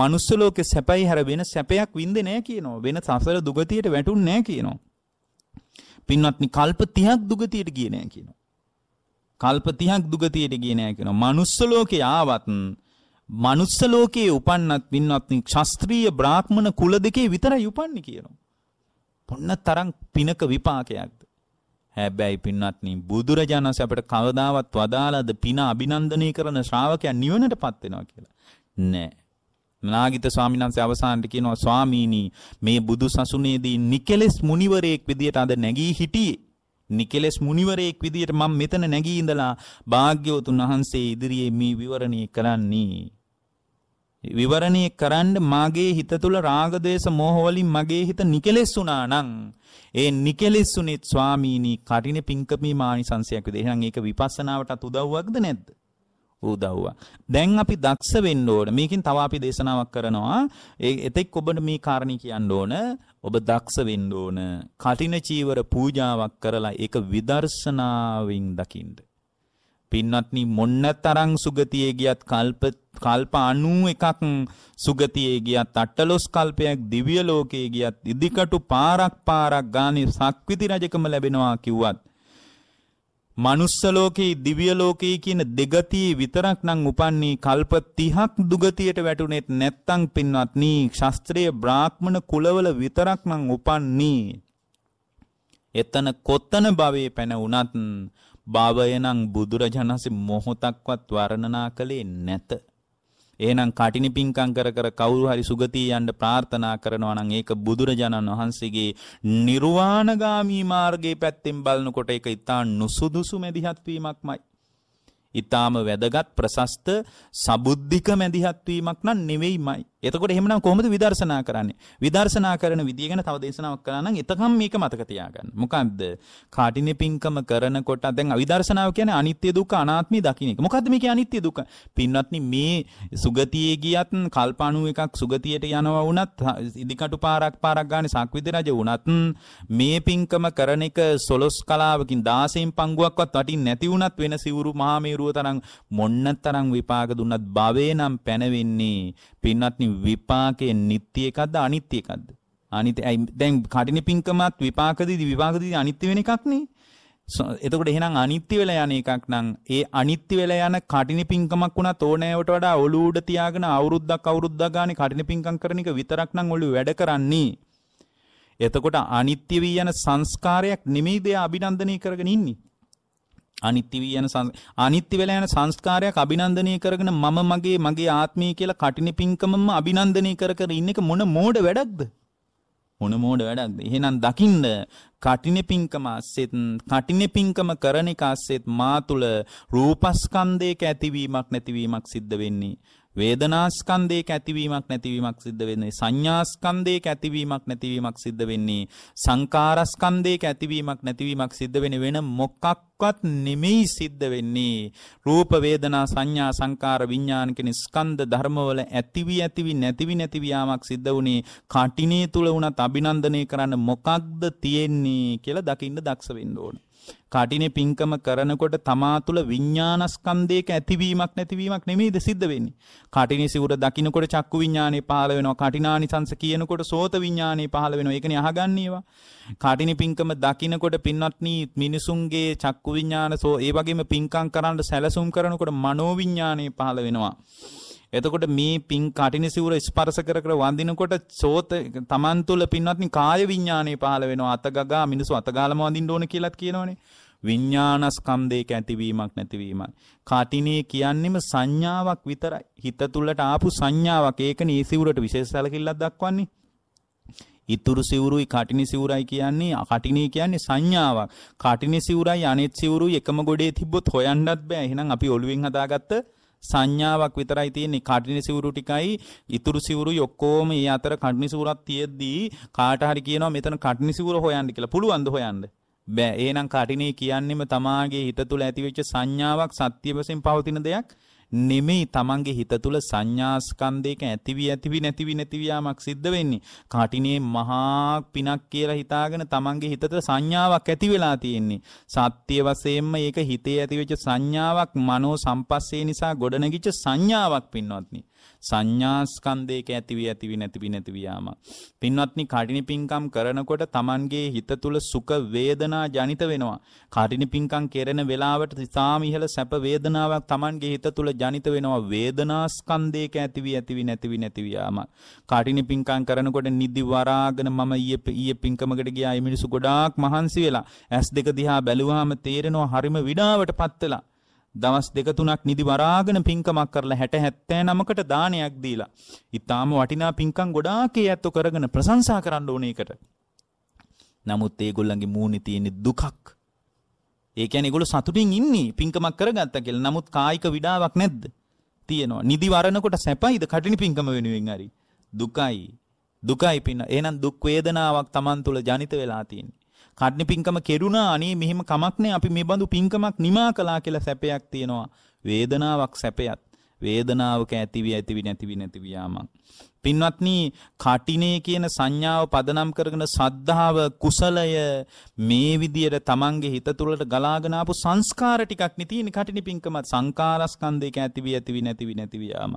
මනුස්ස ලෝකේ සැපයි හැර වෙන සැපයක් වින්දේ නැහැ කියනවා. වෙන සසර දුගතියට වැටුන්නේ නැහැ කියනවා. පින්වත්නි කල්ප 30ක් දුගතියට ගියේ නැහැ කියනවා. කල්ප 30ක් දුගතියට ගියේ නැහැ කියනවා. මනුස්ස ලෝකේ ආවත් මනුස්ස ලෝකයේ උපන්නත් පින්වත්නි ශාස්ත්‍රීය බ්‍රාහ්මණ කුල දෙකේ විතරයි උපන්නේ කියනවා. පොන්න තරම් පිනක විපාකයක්ද? හැබැයි පින්වත්නි බුදුරජාණන් වහන්සේ අපිට කවදාවත් වදාලාද පින අභිනන්දනය කරන ශ්‍රාවකයන් නිවනටපත් වෙනවා කියලා. නෑ. නාගිත ස්වාමීන් වහන්සේ අවසානට කියනවා ස්වාමීනි මේ බුදු සසුනේදී නිකලෙස් මුනිවරයෙක් විදියට අද නැගී හිටියේ. නිකලෙස් මුනිවරයෙක් විදියට මම මෙතන නැගී ඉඳලා භාග්‍යවතුන් වහන්සේ ඉදිරියේ මේ විවරණේ කරන්නේ. විවරණය කරන්න මාගේ හිත තුල රාග දේශ මොහ වලින් මගේ හිත නිකලෙස් වුණා නම් ඒ නිකලෙස් උනේ ස්වාමීනි කටින පිංකමී මානිසංශයක් විදිහට. එහෙනම් ඒක විපස්සනාවටත් උදව්වක්ද නැද්ද? උදව්වක්. දැන් අපි දක්ෂ වෙන්න ඕන. මේකෙන් තව අපි දේශනාවක් කරනවා. ඒ එතෙක් ඔබට මේ කාරණේ කියන්න ඕන. ඔබ දක්ෂ වෙන්න ඕන. කටින චීවර පූජාවක් කරලා ඒක විදර්ශනාවෙන් දකින්න. පින්වත්නි මොන්න තරං සුගතියේ ගියත් කල්ප කල්ප 91ක් සුගතියේ ගියත් අටලොස් කල්පයක් දිව්‍ය ලෝකයේ ගියත් ඉදිකටු පාරක් පාරක් ගානේ සක්විති රජකම ලැබෙනවා කිව්වත් මනුස්ස ලෝකේ දිව්‍ය ලෝකේ කියන දෙගතිය විතරක් නම් උපන්නේ කල්ප 30ක් දුගතියට වැටුනේත් නැත්තම් පින්වත්නි ශාස්ත්‍රීය බ්‍රාහ්මණ කුලවල විතරක් නම් උපන්නේ එතන කොත්තන භවයේ පැන වුණත් භාවයනං බුදුරජාණන්සේ මොහොතක්වත් වර්ණනා කළේ නැත. එහෙනම් කටිනි පිංකම් කර කර කවුරු හරි සුගතිය යන්න ප්‍රාර්ථනා කරනවා නම් ඒක බුදුරජාණන් වහන්සේගේ නිර්වාණගාමී මාර්ගයේ පැත්තෙන් බලනකොට ඒක ඉතා නුසුදුසු මැදිහත් වීමක්මයි. ඊටාම වැදගත් ප්‍රශස්ත සබුද්ධික මැදිහත් වීමක් නන් නෙවෙයිමයි. එතකොට එහෙමනම් කොහොමද විදර්ශනා කරන්නේ? විදර්ශනා කරන විදිය ගැන තව දේශනාවක් කරා නම් එතකම් මේක මතක තියාගන්න. මොකද්ද? කාටිනේ පිංකම කරනකොට දැන් විදර්ශනාව කියන්නේ අනිත්‍ය දුක්ඛ අනාත්මී දකින්න එක. මොකද්ද මේකේ අනිත්‍ය දුක්ඛ? පින්වත්නි මේ සුගතියේ ගියත් කල්පාණු එකක් සුගතියට යනවා වුණත් ඉදිකටු පාරක් පාරක් ගානේ සක්විති රජ වුණත් මේ පිංකම කරන එක සොලොස් කලාවකින් 16න් පංගුවක්වත් වටින් නැති වුණත් වෙන සිවුරු මහා මේරුව තරම් මොන්න තරම් විපාක දුන්නත් භවේ නම් පැනවෙන්නේ පින්වත්නි විපාකේ නිත්‍ය එකක්ද අනිත්‍ය එකක්ද? අනිත්‍යයි දැන් කටින පිංකමත් විපාකදීදී විපාකදීදී අනිත්‍ය වෙන එකක් නේ. එතකොට එහෙනම් අනිත්‍ය වෙලා යන එකක් නම් ඒ අනිත්‍ය වෙලා යන කටින පිංකමක් වුණත් ඕනෑවට වඩා ඔළුව උඩ තියාගෙන අවුරුද්දක් අවුරුද්දක් ගානේ කටින පිංකම් කරන එක විතරක් නම් ඔළුව වැඩ කරන්නේ. එතකොට අනිත්‍ය වී යන සංස්කාරයක් නිමෙයිද අභිනන්දනය කරගෙන ඉන්නේ. අනිත්‍ය වී යන අනිත්‍ය වෙලා යන සංස්කාරයක් අභිනන්දනය කරගෙන මම මගේ මගේ ආත්මය කියලා කටින පිංකමම අභිනන්දනය කර කර ඉන්න එක මොන මෝඩ වැඩක්ද මොන මෝඩ වැඩක්ද එහෙනම් දකින්න කටින පිංකම අස්සෙත් කටින පිංකම කරන එක අස්සෙත් මා තුළ රූපස්කන්ධයක ඇතිවීමක් නැතිවීමක් සිද්ධ වෙන්නේ වේදනාස්කන්ධයක ඇතිවීමක් නැතිවීමක් සිද්ධ වෙන්නේ සංඥාස්කන්ධයක ඇතිවීමක් නැතිවීමක් සිද්ධ වෙන්නේ සංකාරස්කන්ධයක ඇතිවීමක් නැතිවීමක් සිද්ධ වෙන්නේ වෙන මොකක්වත් නෙමෙයි සිද්ධ වෙන්නේ රූප වේදනා සංඥා සංකාර විඥාන කියන ස්කන්ධ ධර්මවල ඇතිවි ඇතිවි නැතිවි නැතිවි යාමක් සිද්ධ වුණේ කටිනේ තුල වුණත් අභිනන්දනය කරන්න මොකක්ද තියෙන්නේ කියලා දකින්න දක්ෂ වෙන්න ඕන කටිනේ පිංකම කරනකොට තමා තුළ විඥානස්කන්ධයක ඇතිවීමක් නැතිවීමක් නෙමෙයිද සිද්ධ වෙන්නේ. කටිනේ සිවුර දකින්නකොට චක්කු විඥානේ පහළ වෙනවා. කටිනානිසංස කියනකොට සෝත විඥානේ පහළ වෙනවා. ඒකනේ අහගන්නේවා. කටිනේ පිංකම දකින්නකොට පින්වත්නි මිනිසුන්ගේ චක්කු විඥාන සෝ ඒ වගේම පිංකම් කරන්න සැලසුම් කරනකොට මනෝ විඥානේ පහළ වෙනවා. එතකොට මේ පින් කටින සිවුර ස්පර්ශ කර කර වඳිනකොට සෝත තමන් තුළ පින්වත්නි කාය විඥානේ පහළ වෙනවා අතගගා මිනිස්සු අතගාලම වඳින්න ඕන කියලාත් කියනවනේ විඥානස්කන්ධයක ඇතිවීමක් නැතිවීමක්. කටිනේ කියන්නෙම සංඥාවක් විතරයි. හිත තුළට ආපු සංඥාවක් ඒක නීසිවුරට විශේෂ සැලකිල්ලක් දක්වන්නේ. ඉතුරු සිවුරුයි කටිනේ සිවුරයි කියන්නේ කටිනේ කියන්නේ සංඥාවක්. කටිනේ සිවුරයි අනෙත් සිවුරුයි එකම ගොඩේ තිබ්බොත් හොයන්නත් බෑ. එහෙනම් අපි ඔළුවෙන් හදාගත්ත සංඥාවක් විතරයි තියෙන්නේ කඩිනි සිවුරු ටිකයි ඉතුරු සිවුරු ඔක්කොම ඒ අතර කඩිනි සිවුරක් තියෙද්දී කාට හරි කියනවා මෙතන කඩිනි සිවුර හොයන්න කියලා පුළුවන්ද හොයන්න බෑ එහෙනම් කඩිනි කියන්නේම තමාගේ හිත තුළ ඇතිවෙච්ච සංඥාවක් සත්‍ය වශයෙන් පවතින දෙයක් නෙමෙයි Tamange හිත තුල සංඥාස්කන්ධයක ඇතිවි ඇතිවි නැතිවි නැතිවියාමක් සිද්ධ වෙන්නේ. කාටිනේ මහා පිනක් කියලා හිතාගෙන Tamange හිතට සංඥාවක් ඇති වෙලා තියෙන්නේ. සත්‍ය වශයෙන්ම ඒක හිතේ ඇතිවෙච්ච සංඥාවක් මනෝ සම්පස්සේ නිසා ගොඩනගිච්ච සංඥාවක් පින්වත්නි. සංඥාස්කන්ධයක ඇතිවි ඇතිවි නැතිවි නැතිවි යාම. පින්වත්නි කටිනි පිංකම් කරනකොට Tamanගේ හිත තුල සුඛ වේදනා ජනිත වෙනවා. කටිනි පිංකම් කෙරෙන වෙලාවට ඉතාම ඉහළ සැප වේදනාවක් Tamanගේ හිත තුල ජනිත වෙනවා. වේදනාස්කන්ධයක ඇතිවි ඇතිවි නැතිවි නැතිවි යාම. කටිනි පිංකම් කරනකොට නිදි වරාගෙන මම ඊයේ ඊයේ පිංකමකට ගියා. මේ මිනිස්සු ගොඩාක් මහන්සි වෙලා. S2 දිහා බැලුවාම තේරෙනවා හරිම විඩාවටපත් වෙලා. දවස් දෙක තුනක් නිදි වරාගෙන පින්කමක් කරලා 60 79කට දානයක් දීලා. ඊටාම වටිනා පින්කම් ගොඩාක් ඒ ඇත්තෝ කරගෙන ප්‍රශංසා කරන්න ඕනේ එකට. නමුත් ඒගොල්ලන්ගේ මූණේ තියෙන දුකක්. ඒ කියන්නේ ඒගොල්ලෝ සතුටින් ඉන්නේ පින්කමක් කරගත්තා කියලා. නමුත් කායික විඩාවක් නැද්ද? තියෙනවා. නිදි වරනකොට සැපයිද කටිනි පින්කම වෙනුවෙන් හරි. දුකයි. දුකයි පින්න. එහෙනම් දුක් වේදනාවක් Taman තුල ජනිත වෙලා තියෙන්නේ. කඩන පිංකම කෙරුණා අනේ මෙහෙම කමක් නෑ අපි මේ බඳු පිංකමක් නිමා කළා කියලා සැපයක් තියෙනවා වේදනාවක් සැපයක් වේදනාවක ඇතිවි ඇතිවි නැතිවි නැතිවි යාමක් පින්වත්නි කටිනේ කියන සංඥාව පදනම් කරගෙන සද්ධාව කුසලය මේ විදියට තමන්ගේ හිත තුළට ගලාගෙන ආපු සංස්කාර ටිකක් නේ තියෙන කටිනි පින්කමත් සංකාරස්කන්ධයක ඇතිවි ඇතිවි නැතිවි නැතිවි යාම.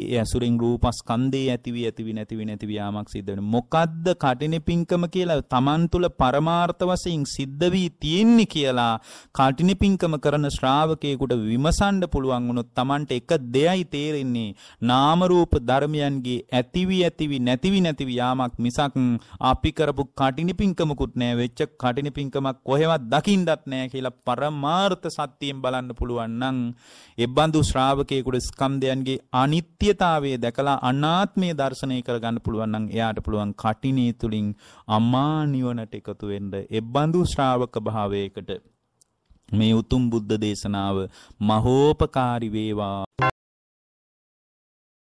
ඒ ඇසුරෙන් රූපස්කන්ධේ ඇතිවි ඇතිවි නැතිවි නැතිවි යාමක් සිද්ධ වෙන. මොකද්ද කටිනි පින්කම කියලා තමන් තුළ පරමාර්ථ වශයෙන් සිද්ධ වී තියෙන්නේ කියලා කටිනි පින්කම කරන ශ්‍රාවකයෙකුට විමසන්න පුළුවන් වුණොත් තමන්ට එක දෙයයි තේරෙන්නේ නාම රූප ධර්මයන්ගේ ඇති ඇතිවි ඇතිවි නැතිවි නැතිවි යාමක් මිසක් අපි කරපු කටිනි පිංකමකුත් නෑ වෙච්ච කටිනි පිංකමක් කොහෙවත් දකින්නත් නෑ කියලා පරමාර්ථ සත්‍යයෙන් බලන්න පුළුවන් නම් එබඳු ශ්‍රාවකයෙකුට ස්කන්ධයන්ගේ අනිත්‍යතාවය දැකලා අනාත්මය දර්ශනය කරගන්න පුළුවන් නම් එයාට පුළුවන් කටිනේ තුලින් අමා නිවනට එකතු වෙන්න එබඳු ශ්‍රාවක භාවයකට මේ උතුම් බුද්ධ දේශනාව මහෝපකාරී වේවා